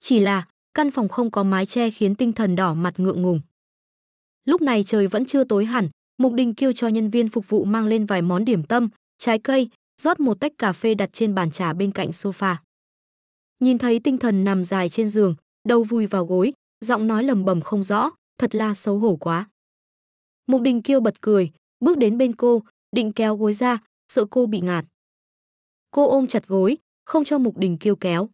Chỉ là, căn phòng không có mái che khiến tinh thần đỏ mặt ngượng ngùng. Lúc này trời vẫn chưa tối hẳn, Mục Đình Kiêu cho nhân viên phục vụ mang lên vài món điểm tâm, trái cây, rót một tách cà phê đặt trên bàn trà bên cạnh sofa. Nhìn thấy tinh thần nằm dài trên giường, đầu vùi vào gối, giọng nói lầm bầm không rõ, thật là xấu hổ quá. Mục đình kêu bật cười, bước đến bên cô, định kéo gối ra, sợ cô bị ngạt. Cô ôm chặt gối, không cho Mục Đình kêu kéo.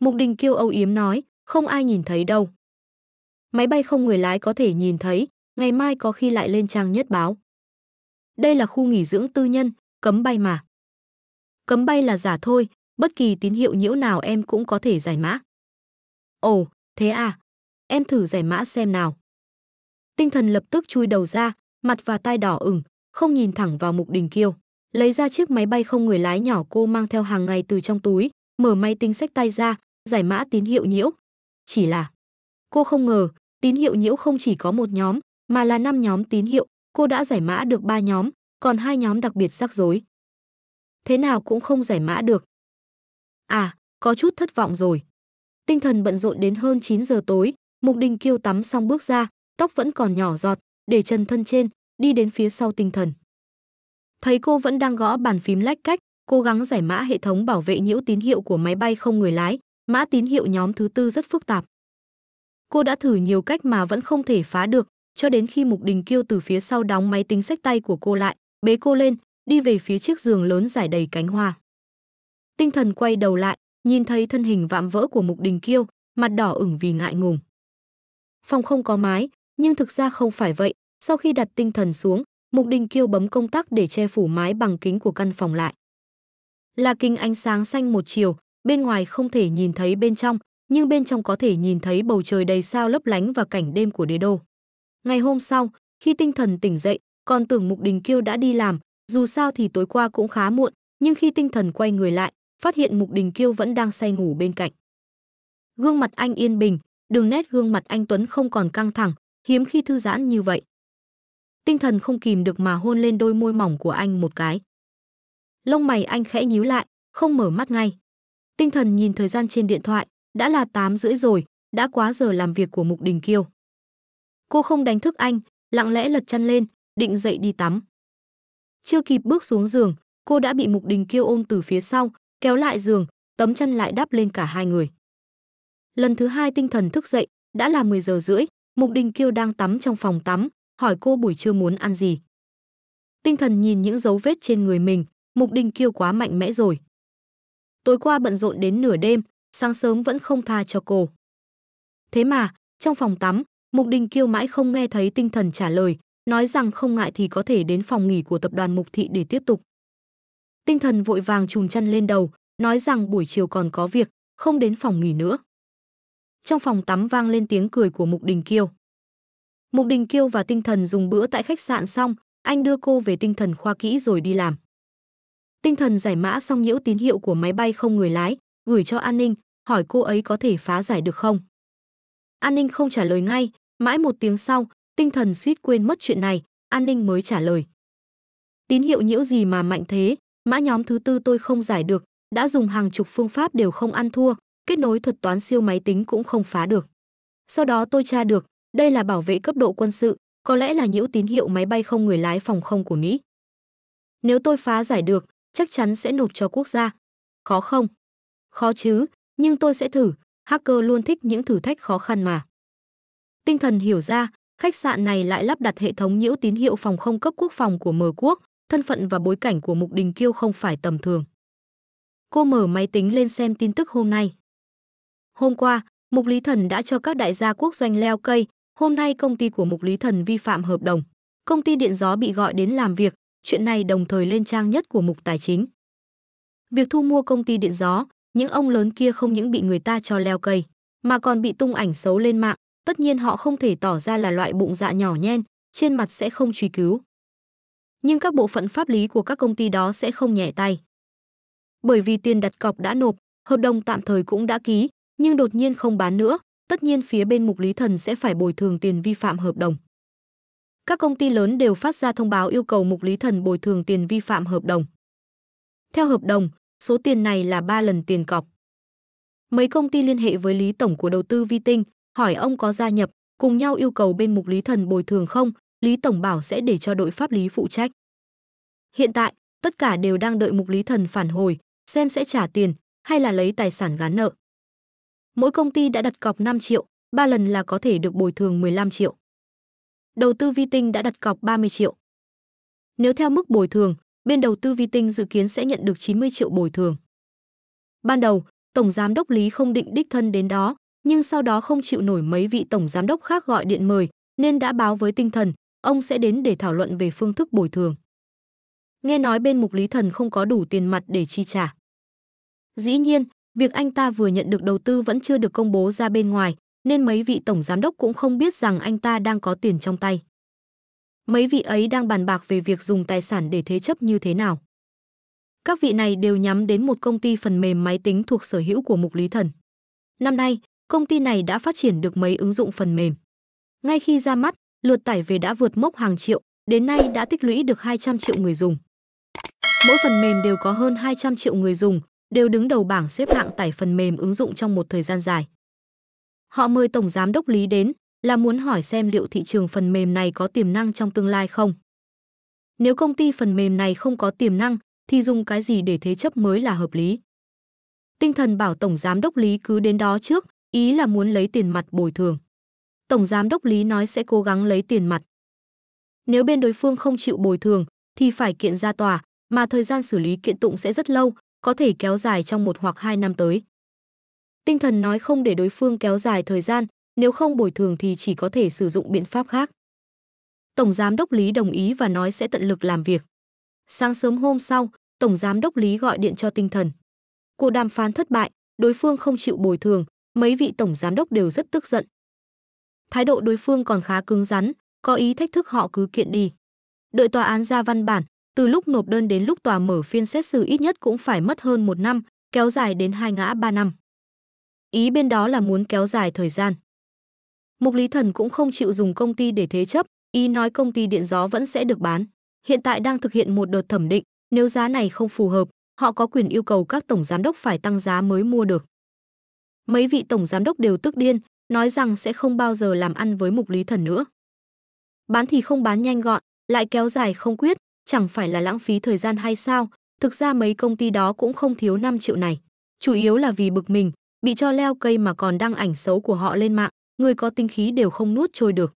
Mục Đình kêu âu yếm nói, không ai nhìn thấy đâu. Máy bay không người lái có thể nhìn thấy, ngày mai có khi lại lên trang nhất báo. Đây là khu nghỉ dưỡng tư nhân, cấm bay mà. Cấm bay là giả thôi, bất kỳ tín hiệu nhiễu nào em cũng có thể giải mã. Ồ, thế à? Em thử giải mã xem nào. Tinh thần lập tức chui đầu ra, mặt và tai đỏ ửng, không nhìn thẳng vào Mục Đình Kiêu. Lấy ra chiếc máy bay không người lái nhỏ cô mang theo hàng ngày từ trong túi, mở máy tính sách tay ra, giải mã tín hiệu nhiễu. Chỉ là, cô không ngờ, tín hiệu nhiễu không chỉ có một nhóm, mà là năm nhóm tín hiệu, cô đã giải mã được ba nhóm, còn hai nhóm đặc biệt rắc rối. Thế nào cũng không giải mã được. À, có chút thất vọng rồi. Tinh thần bận rộn đến hơn 9 giờ tối, Mục Đình Kiêu tắm xong bước ra, tóc vẫn còn nhỏ giọt, để chân thân trên, đi đến phía sau tinh thần. Thấy cô vẫn đang gõ bàn phím lách cách, cố gắng giải mã hệ thống bảo vệ nhiễu tín hiệu của máy bay không người lái, mã tín hiệu nhóm thứ tư rất phức tạp. Cô đã thử nhiều cách mà vẫn không thể phá được, cho đến khi Mục Đình Kiêu từ phía sau đóng máy tính sách tay của cô lại, bế cô lên, đi về phía chiếc giường lớn giải đầy cánh hoa tinh thần quay đầu lại, nhìn thấy thân hình vạm vỡ của Mục Đình Kiêu, mặt đỏ ửng vì ngại ngùng. Phòng không có mái, nhưng thực ra không phải vậy, sau khi đặt tinh thần xuống, Mục Đình Kiêu bấm công tắc để che phủ mái bằng kính của căn phòng lại. Là kính ánh sáng xanh một chiều, bên ngoài không thể nhìn thấy bên trong, nhưng bên trong có thể nhìn thấy bầu trời đầy sao lấp lánh và cảnh đêm của đế đô. Ngày hôm sau, khi tinh thần tỉnh dậy, còn tưởng Mục Đình Kiêu đã đi làm, dù sao thì tối qua cũng khá muộn, nhưng khi tinh thần quay người lại, phát hiện Mục Đình Kiêu vẫn đang say ngủ bên cạnh. Gương mặt anh yên bình, đường nét gương mặt anh Tuấn không còn căng thẳng, hiếm khi thư giãn như vậy. Tinh thần không kìm được mà hôn lên đôi môi mỏng của anh một cái. Lông mày anh khẽ nhíu lại, không mở mắt ngay. Tinh thần nhìn thời gian trên điện thoại, đã là 8 rưỡi rồi, đã quá giờ làm việc của Mục Đình Kiêu. Cô không đánh thức anh, lặng lẽ lật chăn lên, định dậy đi tắm. Chưa kịp bước xuống giường, cô đã bị Mục Đình Kiêu ôm từ phía sau, kéo lại giường, tấm chân lại đắp lên cả hai người. Lần thứ hai tinh thần thức dậy, đã là 10 giờ rưỡi, Mục Đình Kiêu đang tắm trong phòng tắm, hỏi cô buổi trưa muốn ăn gì. Tinh thần nhìn những dấu vết trên người mình, Mục Đình Kiêu quá mạnh mẽ rồi. Tối qua bận rộn đến nửa đêm, sáng sớm vẫn không tha cho cô. Thế mà, trong phòng tắm, Mục Đình Kiêu mãi không nghe thấy tinh thần trả lời, nói rằng không ngại thì có thể đến phòng nghỉ của tập đoàn Mục Thị để tiếp tục tinh thần vội vàng trùn chăn lên đầu, nói rằng buổi chiều còn có việc, không đến phòng nghỉ nữa. Trong phòng tắm vang lên tiếng cười của Mục Đình Kiêu. Mục Đình Kiêu và tinh thần dùng bữa tại khách sạn xong, anh đưa cô về tinh thần khoa kỹ rồi đi làm. Tinh thần giải mã xong nhiễu tín hiệu của máy bay không người lái, gửi cho an ninh, hỏi cô ấy có thể phá giải được không. An ninh không trả lời ngay, mãi một tiếng sau, tinh thần suýt quên mất chuyện này, an ninh mới trả lời. Tín hiệu nhiễu gì mà mạnh thế, Mã nhóm thứ tư tôi không giải được, đã dùng hàng chục phương pháp đều không ăn thua, kết nối thuật toán siêu máy tính cũng không phá được. Sau đó tôi tra được, đây là bảo vệ cấp độ quân sự, có lẽ là nhiễu tín hiệu máy bay không người lái phòng không của Mỹ. Nếu tôi phá giải được, chắc chắn sẽ nộp cho quốc gia. Khó không? Khó chứ, nhưng tôi sẽ thử, hacker luôn thích những thử thách khó khăn mà. Tinh thần hiểu ra, khách sạn này lại lắp đặt hệ thống nhiễu tín hiệu phòng không cấp quốc phòng của M quốc, thân phận và bối cảnh của Mục Đình Kiêu không phải tầm thường. Cô mở máy tính lên xem tin tức hôm nay. Hôm qua, Mục Lý Thần đã cho các đại gia quốc doanh leo cây, hôm nay công ty của Mục Lý Thần vi phạm hợp đồng. Công ty điện gió bị gọi đến làm việc, chuyện này đồng thời lên trang nhất của Mục Tài chính. Việc thu mua công ty điện gió, những ông lớn kia không những bị người ta cho leo cây, mà còn bị tung ảnh xấu lên mạng, tất nhiên họ không thể tỏ ra là loại bụng dạ nhỏ nhen, trên mặt sẽ không truy cứu nhưng các bộ phận pháp lý của các công ty đó sẽ không nhẹ tay. Bởi vì tiền đặt cọc đã nộp, hợp đồng tạm thời cũng đã ký, nhưng đột nhiên không bán nữa, tất nhiên phía bên Mục Lý Thần sẽ phải bồi thường tiền vi phạm hợp đồng. Các công ty lớn đều phát ra thông báo yêu cầu Mục Lý Thần bồi thường tiền vi phạm hợp đồng. Theo hợp đồng, số tiền này là 3 lần tiền cọc. Mấy công ty liên hệ với Lý Tổng của đầu tư Vi Tinh, hỏi ông có gia nhập, cùng nhau yêu cầu bên Mục Lý Thần bồi thường không, Lý Tổng bảo sẽ để cho đội pháp lý phụ trách. Hiện tại, tất cả đều đang đợi mục Lý Thần phản hồi, xem sẽ trả tiền hay là lấy tài sản gán nợ. Mỗi công ty đã đặt cọc 5 triệu, 3 lần là có thể được bồi thường 15 triệu. Đầu tư vi tinh đã đặt cọc 30 triệu. Nếu theo mức bồi thường, bên đầu tư vi tinh dự kiến sẽ nhận được 90 triệu bồi thường. Ban đầu, Tổng Giám đốc Lý không định đích thân đến đó, nhưng sau đó không chịu nổi mấy vị Tổng Giám đốc khác gọi điện mời, nên đã báo với tinh thần, ông sẽ đến để thảo luận về phương thức bồi thường. Nghe nói bên mục lý thần không có đủ tiền mặt để chi trả. Dĩ nhiên, việc anh ta vừa nhận được đầu tư vẫn chưa được công bố ra bên ngoài, nên mấy vị tổng giám đốc cũng không biết rằng anh ta đang có tiền trong tay. Mấy vị ấy đang bàn bạc về việc dùng tài sản để thế chấp như thế nào. Các vị này đều nhắm đến một công ty phần mềm máy tính thuộc sở hữu của Mục Lý Thần. Năm nay, công ty này đã phát triển được mấy ứng dụng phần mềm. Ngay khi ra mắt, lượt tải về đã vượt mốc hàng triệu, đến nay đã tích lũy được 200 triệu người dùng. Mỗi phần mềm đều có hơn 200 triệu người dùng, đều đứng đầu bảng xếp hạng tải phần mềm ứng dụng trong một thời gian dài. Họ mời tổng giám đốc Lý đến là muốn hỏi xem liệu thị trường phần mềm này có tiềm năng trong tương lai không. Nếu công ty phần mềm này không có tiềm năng thì dùng cái gì để thế chấp mới là hợp lý. Tinh thần bảo tổng giám đốc Lý cứ đến đó trước, ý là muốn lấy tiền mặt bồi thường. Tổng Giám đốc Lý nói sẽ cố gắng lấy tiền mặt. Nếu bên đối phương không chịu bồi thường, thì phải kiện ra tòa, mà thời gian xử lý kiện tụng sẽ rất lâu, có thể kéo dài trong một hoặc hai năm tới. Tinh thần nói không để đối phương kéo dài thời gian, nếu không bồi thường thì chỉ có thể sử dụng biện pháp khác. Tổng Giám đốc Lý đồng ý và nói sẽ tận lực làm việc. Sáng sớm hôm sau, Tổng Giám đốc Lý gọi điện cho tinh thần. Cuộc đàm phán thất bại, đối phương không chịu bồi thường, mấy vị Tổng Giám đốc đều rất tức giận, thái độ đối phương còn khá cứng rắn, có ý thách thức họ cứ kiện đi. Đợi tòa án ra văn bản, từ lúc nộp đơn đến lúc tòa mở phiên xét xử ít nhất cũng phải mất hơn một năm, kéo dài đến hai ngã ba năm. Ý bên đó là muốn kéo dài thời gian. Mục Lý Thần cũng không chịu dùng công ty để thế chấp, ý nói công ty điện gió vẫn sẽ được bán. Hiện tại đang thực hiện một đợt thẩm định, nếu giá này không phù hợp, họ có quyền yêu cầu các tổng giám đốc phải tăng giá mới mua được. Mấy vị tổng giám đốc đều tức điên, nói rằng sẽ không bao giờ làm ăn với mục lý thần nữa. Bán thì không bán nhanh gọn, lại kéo dài không quyết, chẳng phải là lãng phí thời gian hay sao, thực ra mấy công ty đó cũng không thiếu 5 triệu này. Chủ yếu là vì bực mình, bị cho leo cây mà còn đăng ảnh xấu của họ lên mạng, người có tinh khí đều không nuốt trôi được.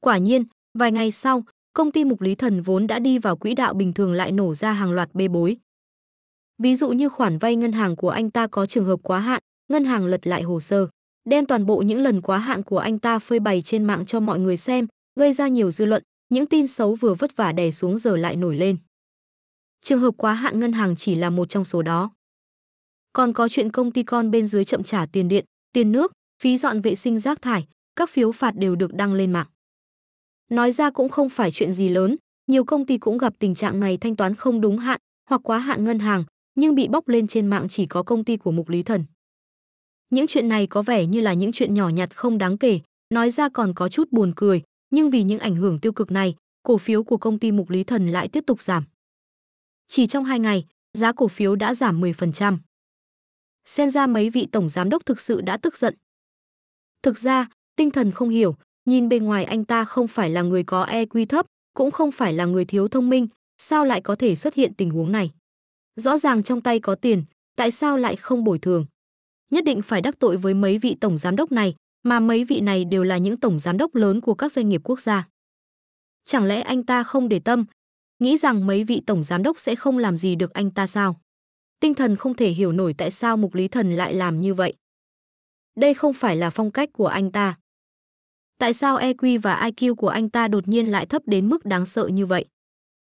Quả nhiên, vài ngày sau, công ty mục lý thần vốn đã đi vào quỹ đạo bình thường lại nổ ra hàng loạt bê bối. Ví dụ như khoản vay ngân hàng của anh ta có trường hợp quá hạn, ngân hàng lật lại hồ sơ đem toàn bộ những lần quá hạn của anh ta phơi bày trên mạng cho mọi người xem, gây ra nhiều dư luận, những tin xấu vừa vất vả đè xuống giờ lại nổi lên. Trường hợp quá hạn ngân hàng chỉ là một trong số đó. Còn có chuyện công ty con bên dưới chậm trả tiền điện, tiền nước, phí dọn vệ sinh rác thải, các phiếu phạt đều được đăng lên mạng. Nói ra cũng không phải chuyện gì lớn, nhiều công ty cũng gặp tình trạng này thanh toán không đúng hạn hoặc quá hạn ngân hàng, nhưng bị bóc lên trên mạng chỉ có công ty của Mục Lý Thần. Những chuyện này có vẻ như là những chuyện nhỏ nhặt không đáng kể, nói ra còn có chút buồn cười, nhưng vì những ảnh hưởng tiêu cực này, cổ phiếu của công ty Mục Lý Thần lại tiếp tục giảm. Chỉ trong 2 ngày, giá cổ phiếu đã giảm 10%. Xem ra mấy vị tổng giám đốc thực sự đã tức giận. Thực ra, tinh thần không hiểu, nhìn bề ngoài anh ta không phải là người có EQ thấp, cũng không phải là người thiếu thông minh, sao lại có thể xuất hiện tình huống này? Rõ ràng trong tay có tiền, tại sao lại không bồi thường? nhất định phải đắc tội với mấy vị tổng giám đốc này, mà mấy vị này đều là những tổng giám đốc lớn của các doanh nghiệp quốc gia. Chẳng lẽ anh ta không để tâm, nghĩ rằng mấy vị tổng giám đốc sẽ không làm gì được anh ta sao? Tinh thần không thể hiểu nổi tại sao Mục Lý Thần lại làm như vậy. Đây không phải là phong cách của anh ta. Tại sao EQ và IQ của anh ta đột nhiên lại thấp đến mức đáng sợ như vậy?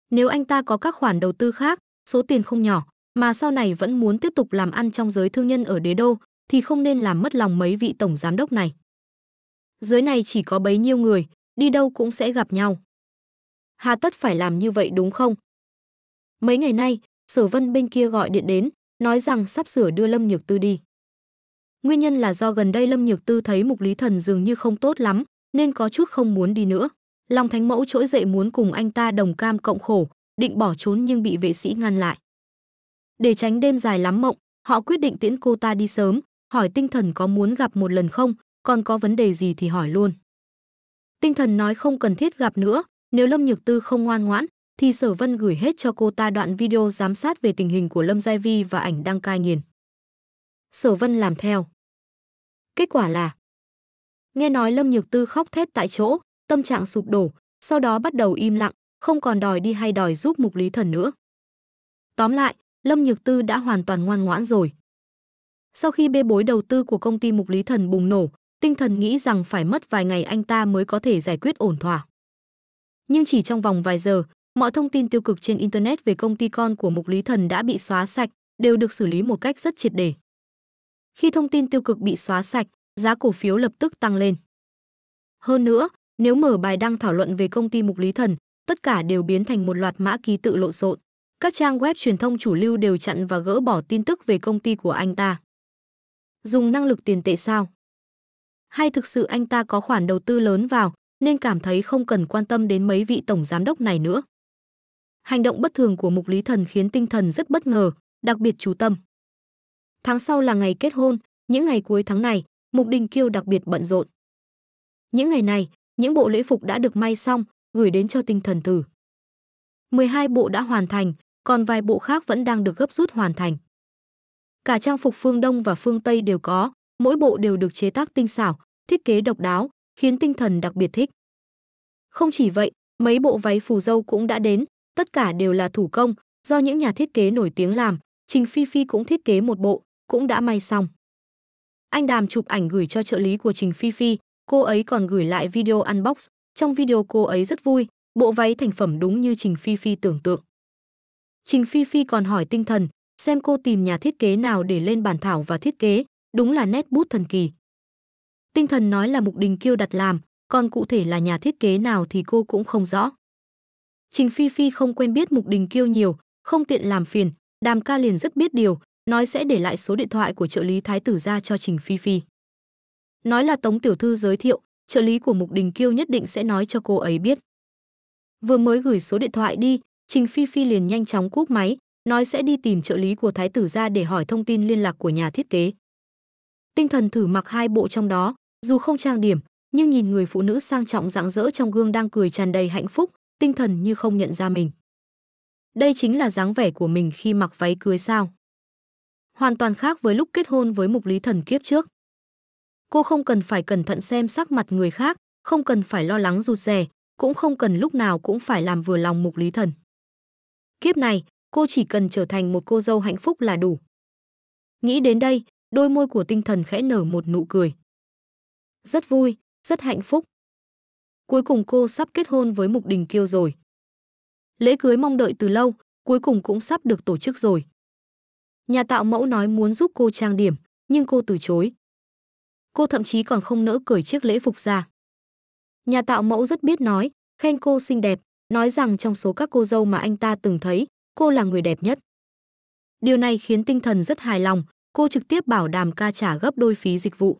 Nếu anh ta có các khoản đầu tư khác, số tiền không nhỏ, mà sau này vẫn muốn tiếp tục làm ăn trong giới thương nhân ở đế đô, thì không nên làm mất lòng mấy vị tổng giám đốc này. Dưới này chỉ có bấy nhiêu người, đi đâu cũng sẽ gặp nhau. Hà tất phải làm như vậy đúng không? Mấy ngày nay, Sở Vân bên kia gọi điện đến, nói rằng sắp sửa đưa Lâm Nhược Tư đi. Nguyên nhân là do gần đây Lâm Nhược Tư thấy Mục Lý Thần dường như không tốt lắm, nên có chút không muốn đi nữa. Long Thánh Mẫu trỗi dậy muốn cùng anh ta đồng cam cộng khổ, định bỏ trốn nhưng bị vệ sĩ ngăn lại. Để tránh đêm dài lắm mộng, họ quyết định tiễn cô ta đi sớm, hỏi tinh thần có muốn gặp một lần không, còn có vấn đề gì thì hỏi luôn. Tinh thần nói không cần thiết gặp nữa, nếu Lâm Nhược Tư không ngoan ngoãn, thì Sở Vân gửi hết cho cô ta đoạn video giám sát về tình hình của Lâm Giai Vi và ảnh đăng cai nghiền. Sở Vân làm theo. Kết quả là Nghe nói Lâm Nhược Tư khóc thét tại chỗ, tâm trạng sụp đổ, sau đó bắt đầu im lặng, không còn đòi đi hay đòi giúp Mục Lý Thần nữa. Tóm lại, Lâm Nhược Tư đã hoàn toàn ngoan ngoãn rồi. Sau khi bê bối đầu tư của công ty Mục Lý Thần bùng nổ, tinh thần nghĩ rằng phải mất vài ngày anh ta mới có thể giải quyết ổn thỏa. Nhưng chỉ trong vòng vài giờ, mọi thông tin tiêu cực trên Internet về công ty con của Mục Lý Thần đã bị xóa sạch, đều được xử lý một cách rất triệt để. Khi thông tin tiêu cực bị xóa sạch, giá cổ phiếu lập tức tăng lên. Hơn nữa, nếu mở bài đăng thảo luận về công ty Mục Lý Thần, tất cả đều biến thành một loạt mã ký tự lộn xộn. Các trang web truyền thông chủ lưu đều chặn và gỡ bỏ tin tức về công ty của anh ta dùng năng lực tiền tệ sao? Hay thực sự anh ta có khoản đầu tư lớn vào nên cảm thấy không cần quan tâm đến mấy vị tổng giám đốc này nữa? Hành động bất thường của Mục Lý Thần khiến tinh thần rất bất ngờ, đặc biệt chú tâm. Tháng sau là ngày kết hôn, những ngày cuối tháng này, Mục Đình Kiêu đặc biệt bận rộn. Những ngày này, những bộ lễ phục đã được may xong, gửi đến cho tinh thần tử. 12 bộ đã hoàn thành, còn vài bộ khác vẫn đang được gấp rút hoàn thành. Cả trang phục phương Đông và phương Tây đều có, mỗi bộ đều được chế tác tinh xảo, thiết kế độc đáo, khiến tinh thần đặc biệt thích. Không chỉ vậy, mấy bộ váy phù dâu cũng đã đến, tất cả đều là thủ công, do những nhà thiết kế nổi tiếng làm, Trình Phi Phi cũng thiết kế một bộ, cũng đã may xong. Anh Đàm chụp ảnh gửi cho trợ lý của Trình Phi Phi, cô ấy còn gửi lại video unbox, trong video cô ấy rất vui, bộ váy thành phẩm đúng như Trình Phi Phi tưởng tượng. Trình Phi Phi còn hỏi tinh thần, xem cô tìm nhà thiết kế nào để lên bản thảo và thiết kế, đúng là nét bút thần kỳ. Tinh thần nói là Mục Đình Kiêu đặt làm, còn cụ thể là nhà thiết kế nào thì cô cũng không rõ. Trình Phi Phi không quen biết Mục Đình Kiêu nhiều, không tiện làm phiền, Đàm Ca liền rất biết điều, nói sẽ để lại số điện thoại của trợ lý thái tử ra cho Trình Phi Phi. Nói là Tống tiểu thư giới thiệu, trợ lý của Mục Đình Kiêu nhất định sẽ nói cho cô ấy biết. Vừa mới gửi số điện thoại đi, Trình Phi Phi liền nhanh chóng cúp máy, nói sẽ đi tìm trợ lý của thái tử ra để hỏi thông tin liên lạc của nhà thiết kế. Tinh thần thử mặc hai bộ trong đó, dù không trang điểm, nhưng nhìn người phụ nữ sang trọng rạng rỡ trong gương đang cười tràn đầy hạnh phúc, tinh thần như không nhận ra mình. Đây chính là dáng vẻ của mình khi mặc váy cưới sao. Hoàn toàn khác với lúc kết hôn với mục lý thần kiếp trước. Cô không cần phải cẩn thận xem sắc mặt người khác, không cần phải lo lắng rụt rè, cũng không cần lúc nào cũng phải làm vừa lòng mục lý thần. Kiếp này, cô chỉ cần trở thành một cô dâu hạnh phúc là đủ. Nghĩ đến đây, đôi môi của tinh thần khẽ nở một nụ cười. Rất vui, rất hạnh phúc. Cuối cùng cô sắp kết hôn với Mục Đình Kiêu rồi. Lễ cưới mong đợi từ lâu, cuối cùng cũng sắp được tổ chức rồi. Nhà tạo mẫu nói muốn giúp cô trang điểm, nhưng cô từ chối. Cô thậm chí còn không nỡ cởi chiếc lễ phục ra. Nhà tạo mẫu rất biết nói, khen cô xinh đẹp, nói rằng trong số các cô dâu mà anh ta từng thấy, cô là người đẹp nhất. Điều này khiến tinh thần rất hài lòng, cô trực tiếp bảo đàm ca trả gấp đôi phí dịch vụ.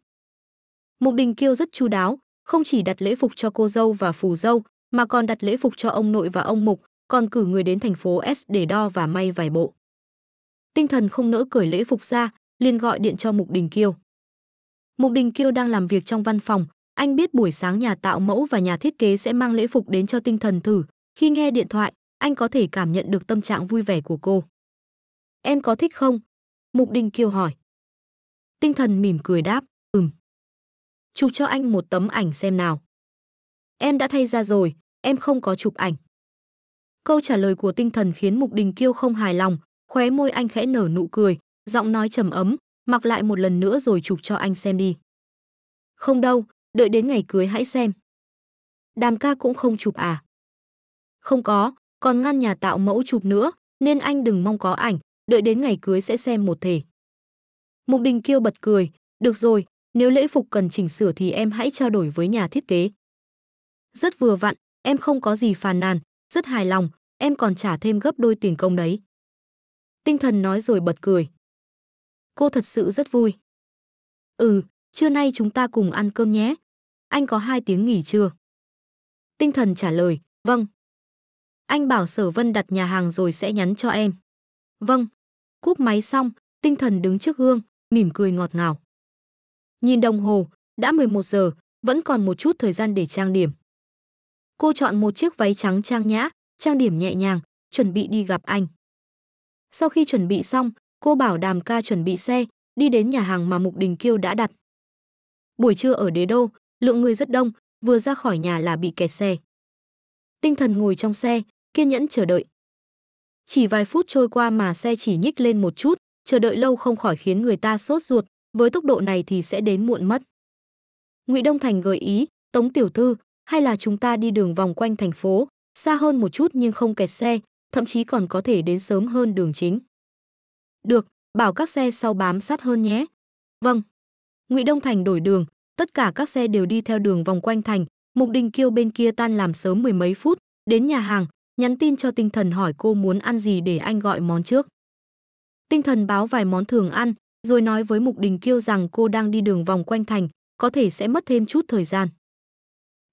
Mục Đình Kiêu rất chu đáo, không chỉ đặt lễ phục cho cô dâu và phù dâu, mà còn đặt lễ phục cho ông nội và ông mục, còn cử người đến thành phố S để đo và may vài bộ. Tinh thần không nỡ cởi lễ phục ra, liền gọi điện cho Mục Đình Kiêu. Mục Đình Kiêu đang làm việc trong văn phòng, anh biết buổi sáng nhà tạo mẫu và nhà thiết kế sẽ mang lễ phục đến cho tinh thần thử. Khi nghe điện thoại, anh có thể cảm nhận được tâm trạng vui vẻ của cô. Em có thích không? Mục Đình Kiều hỏi. Tinh thần mỉm cười đáp, ừm. Chụp cho anh một tấm ảnh xem nào. Em đã thay ra rồi, em không có chụp ảnh. Câu trả lời của tinh thần khiến Mục Đình Kiêu không hài lòng, khóe môi anh khẽ nở nụ cười, giọng nói trầm ấm, mặc lại một lần nữa rồi chụp cho anh xem đi. Không đâu, đợi đến ngày cưới hãy xem. Đàm ca cũng không chụp à? Không có, còn ngăn nhà tạo mẫu chụp nữa, nên anh đừng mong có ảnh, đợi đến ngày cưới sẽ xem một thể. Mục Đình Kiêu bật cười, được rồi, nếu lễ phục cần chỉnh sửa thì em hãy trao đổi với nhà thiết kế. Rất vừa vặn, em không có gì phàn nàn, rất hài lòng, em còn trả thêm gấp đôi tiền công đấy. Tinh thần nói rồi bật cười. Cô thật sự rất vui. Ừ, trưa nay chúng ta cùng ăn cơm nhé. Anh có hai tiếng nghỉ chưa? Tinh thần trả lời, vâng. Anh bảo Sở Vân đặt nhà hàng rồi sẽ nhắn cho em. Vâng. Cúp máy xong, tinh thần đứng trước gương, mỉm cười ngọt ngào. Nhìn đồng hồ, đã 11 giờ, vẫn còn một chút thời gian để trang điểm. Cô chọn một chiếc váy trắng trang nhã, trang điểm nhẹ nhàng, chuẩn bị đi gặp anh. Sau khi chuẩn bị xong, cô bảo Đàm ca chuẩn bị xe, đi đến nhà hàng mà Mục Đình Kiêu đã đặt. Buổi trưa ở Đế Đô, lượng người rất đông, vừa ra khỏi nhà là bị kẹt xe. Tinh thần ngồi trong xe, kiên nhẫn chờ đợi. Chỉ vài phút trôi qua mà xe chỉ nhích lên một chút, chờ đợi lâu không khỏi khiến người ta sốt ruột, với tốc độ này thì sẽ đến muộn mất. Ngụy Đông Thành gợi ý, "Tống tiểu thư, hay là chúng ta đi đường vòng quanh thành phố, xa hơn một chút nhưng không kẹt xe, thậm chí còn có thể đến sớm hơn đường chính." "Được, bảo các xe sau bám sát hơn nhé." "Vâng." Ngụy Đông Thành đổi đường, tất cả các xe đều đi theo đường vòng quanh thành, Mục Đình Kiêu bên kia tan làm sớm mười mấy phút, đến nhà hàng, Nhắn tin cho tinh thần hỏi cô muốn ăn gì để anh gọi món trước. Tinh thần báo vài món thường ăn, rồi nói với Mục Đình Kiêu rằng cô đang đi đường vòng quanh thành, có thể sẽ mất thêm chút thời gian.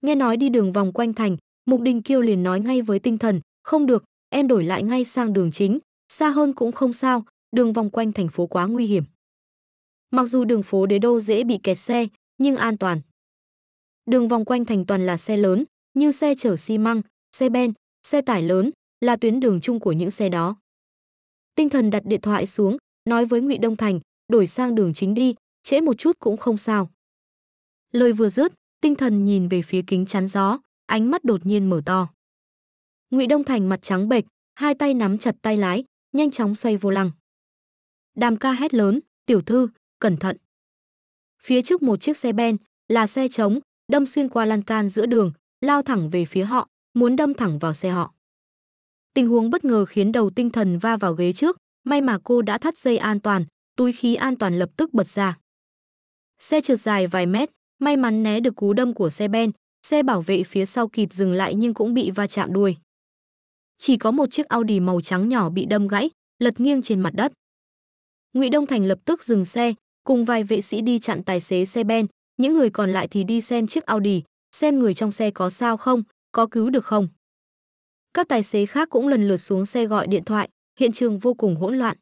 Nghe nói đi đường vòng quanh thành, Mục Đình Kiêu liền nói ngay với tinh thần, không được, em đổi lại ngay sang đường chính, xa hơn cũng không sao, đường vòng quanh thành phố quá nguy hiểm. Mặc dù đường phố đế đô dễ bị kẹt xe, nhưng an toàn. Đường vòng quanh thành toàn là xe lớn, như xe chở xi măng, xe ben, xe tải lớn là tuyến đường chung của những xe đó. Tinh thần đặt điện thoại xuống, nói với Ngụy Đông Thành, đổi sang đường chính đi, trễ một chút cũng không sao. Lời vừa dứt, Tinh thần nhìn về phía kính chắn gió, ánh mắt đột nhiên mở to. Ngụy Đông Thành mặt trắng bệch, hai tay nắm chặt tay lái, nhanh chóng xoay vô lăng. Đàm ca hét lớn, tiểu thư, cẩn thận. Phía trước một chiếc xe ben, là xe trống, đâm xuyên qua lan can giữa đường, lao thẳng về phía họ, muốn đâm thẳng vào xe họ. Tình huống bất ngờ khiến đầu tinh thần va vào ghế trước, may mà cô đã thắt dây an toàn, túi khí an toàn lập tức bật ra. Xe trượt dài vài mét, may mắn né được cú đâm của xe ben, xe bảo vệ phía sau kịp dừng lại nhưng cũng bị va chạm đuôi. Chỉ có một chiếc Audi màu trắng nhỏ bị đâm gãy, lật nghiêng trên mặt đất. Ngụy Đông Thành lập tức dừng xe, cùng vài vệ sĩ đi chặn tài xế xe ben, những người còn lại thì đi xem chiếc Audi, xem người trong xe có sao không, có cứu được không? Các tài xế khác cũng lần lượt xuống xe gọi điện thoại, hiện trường vô cùng hỗn loạn.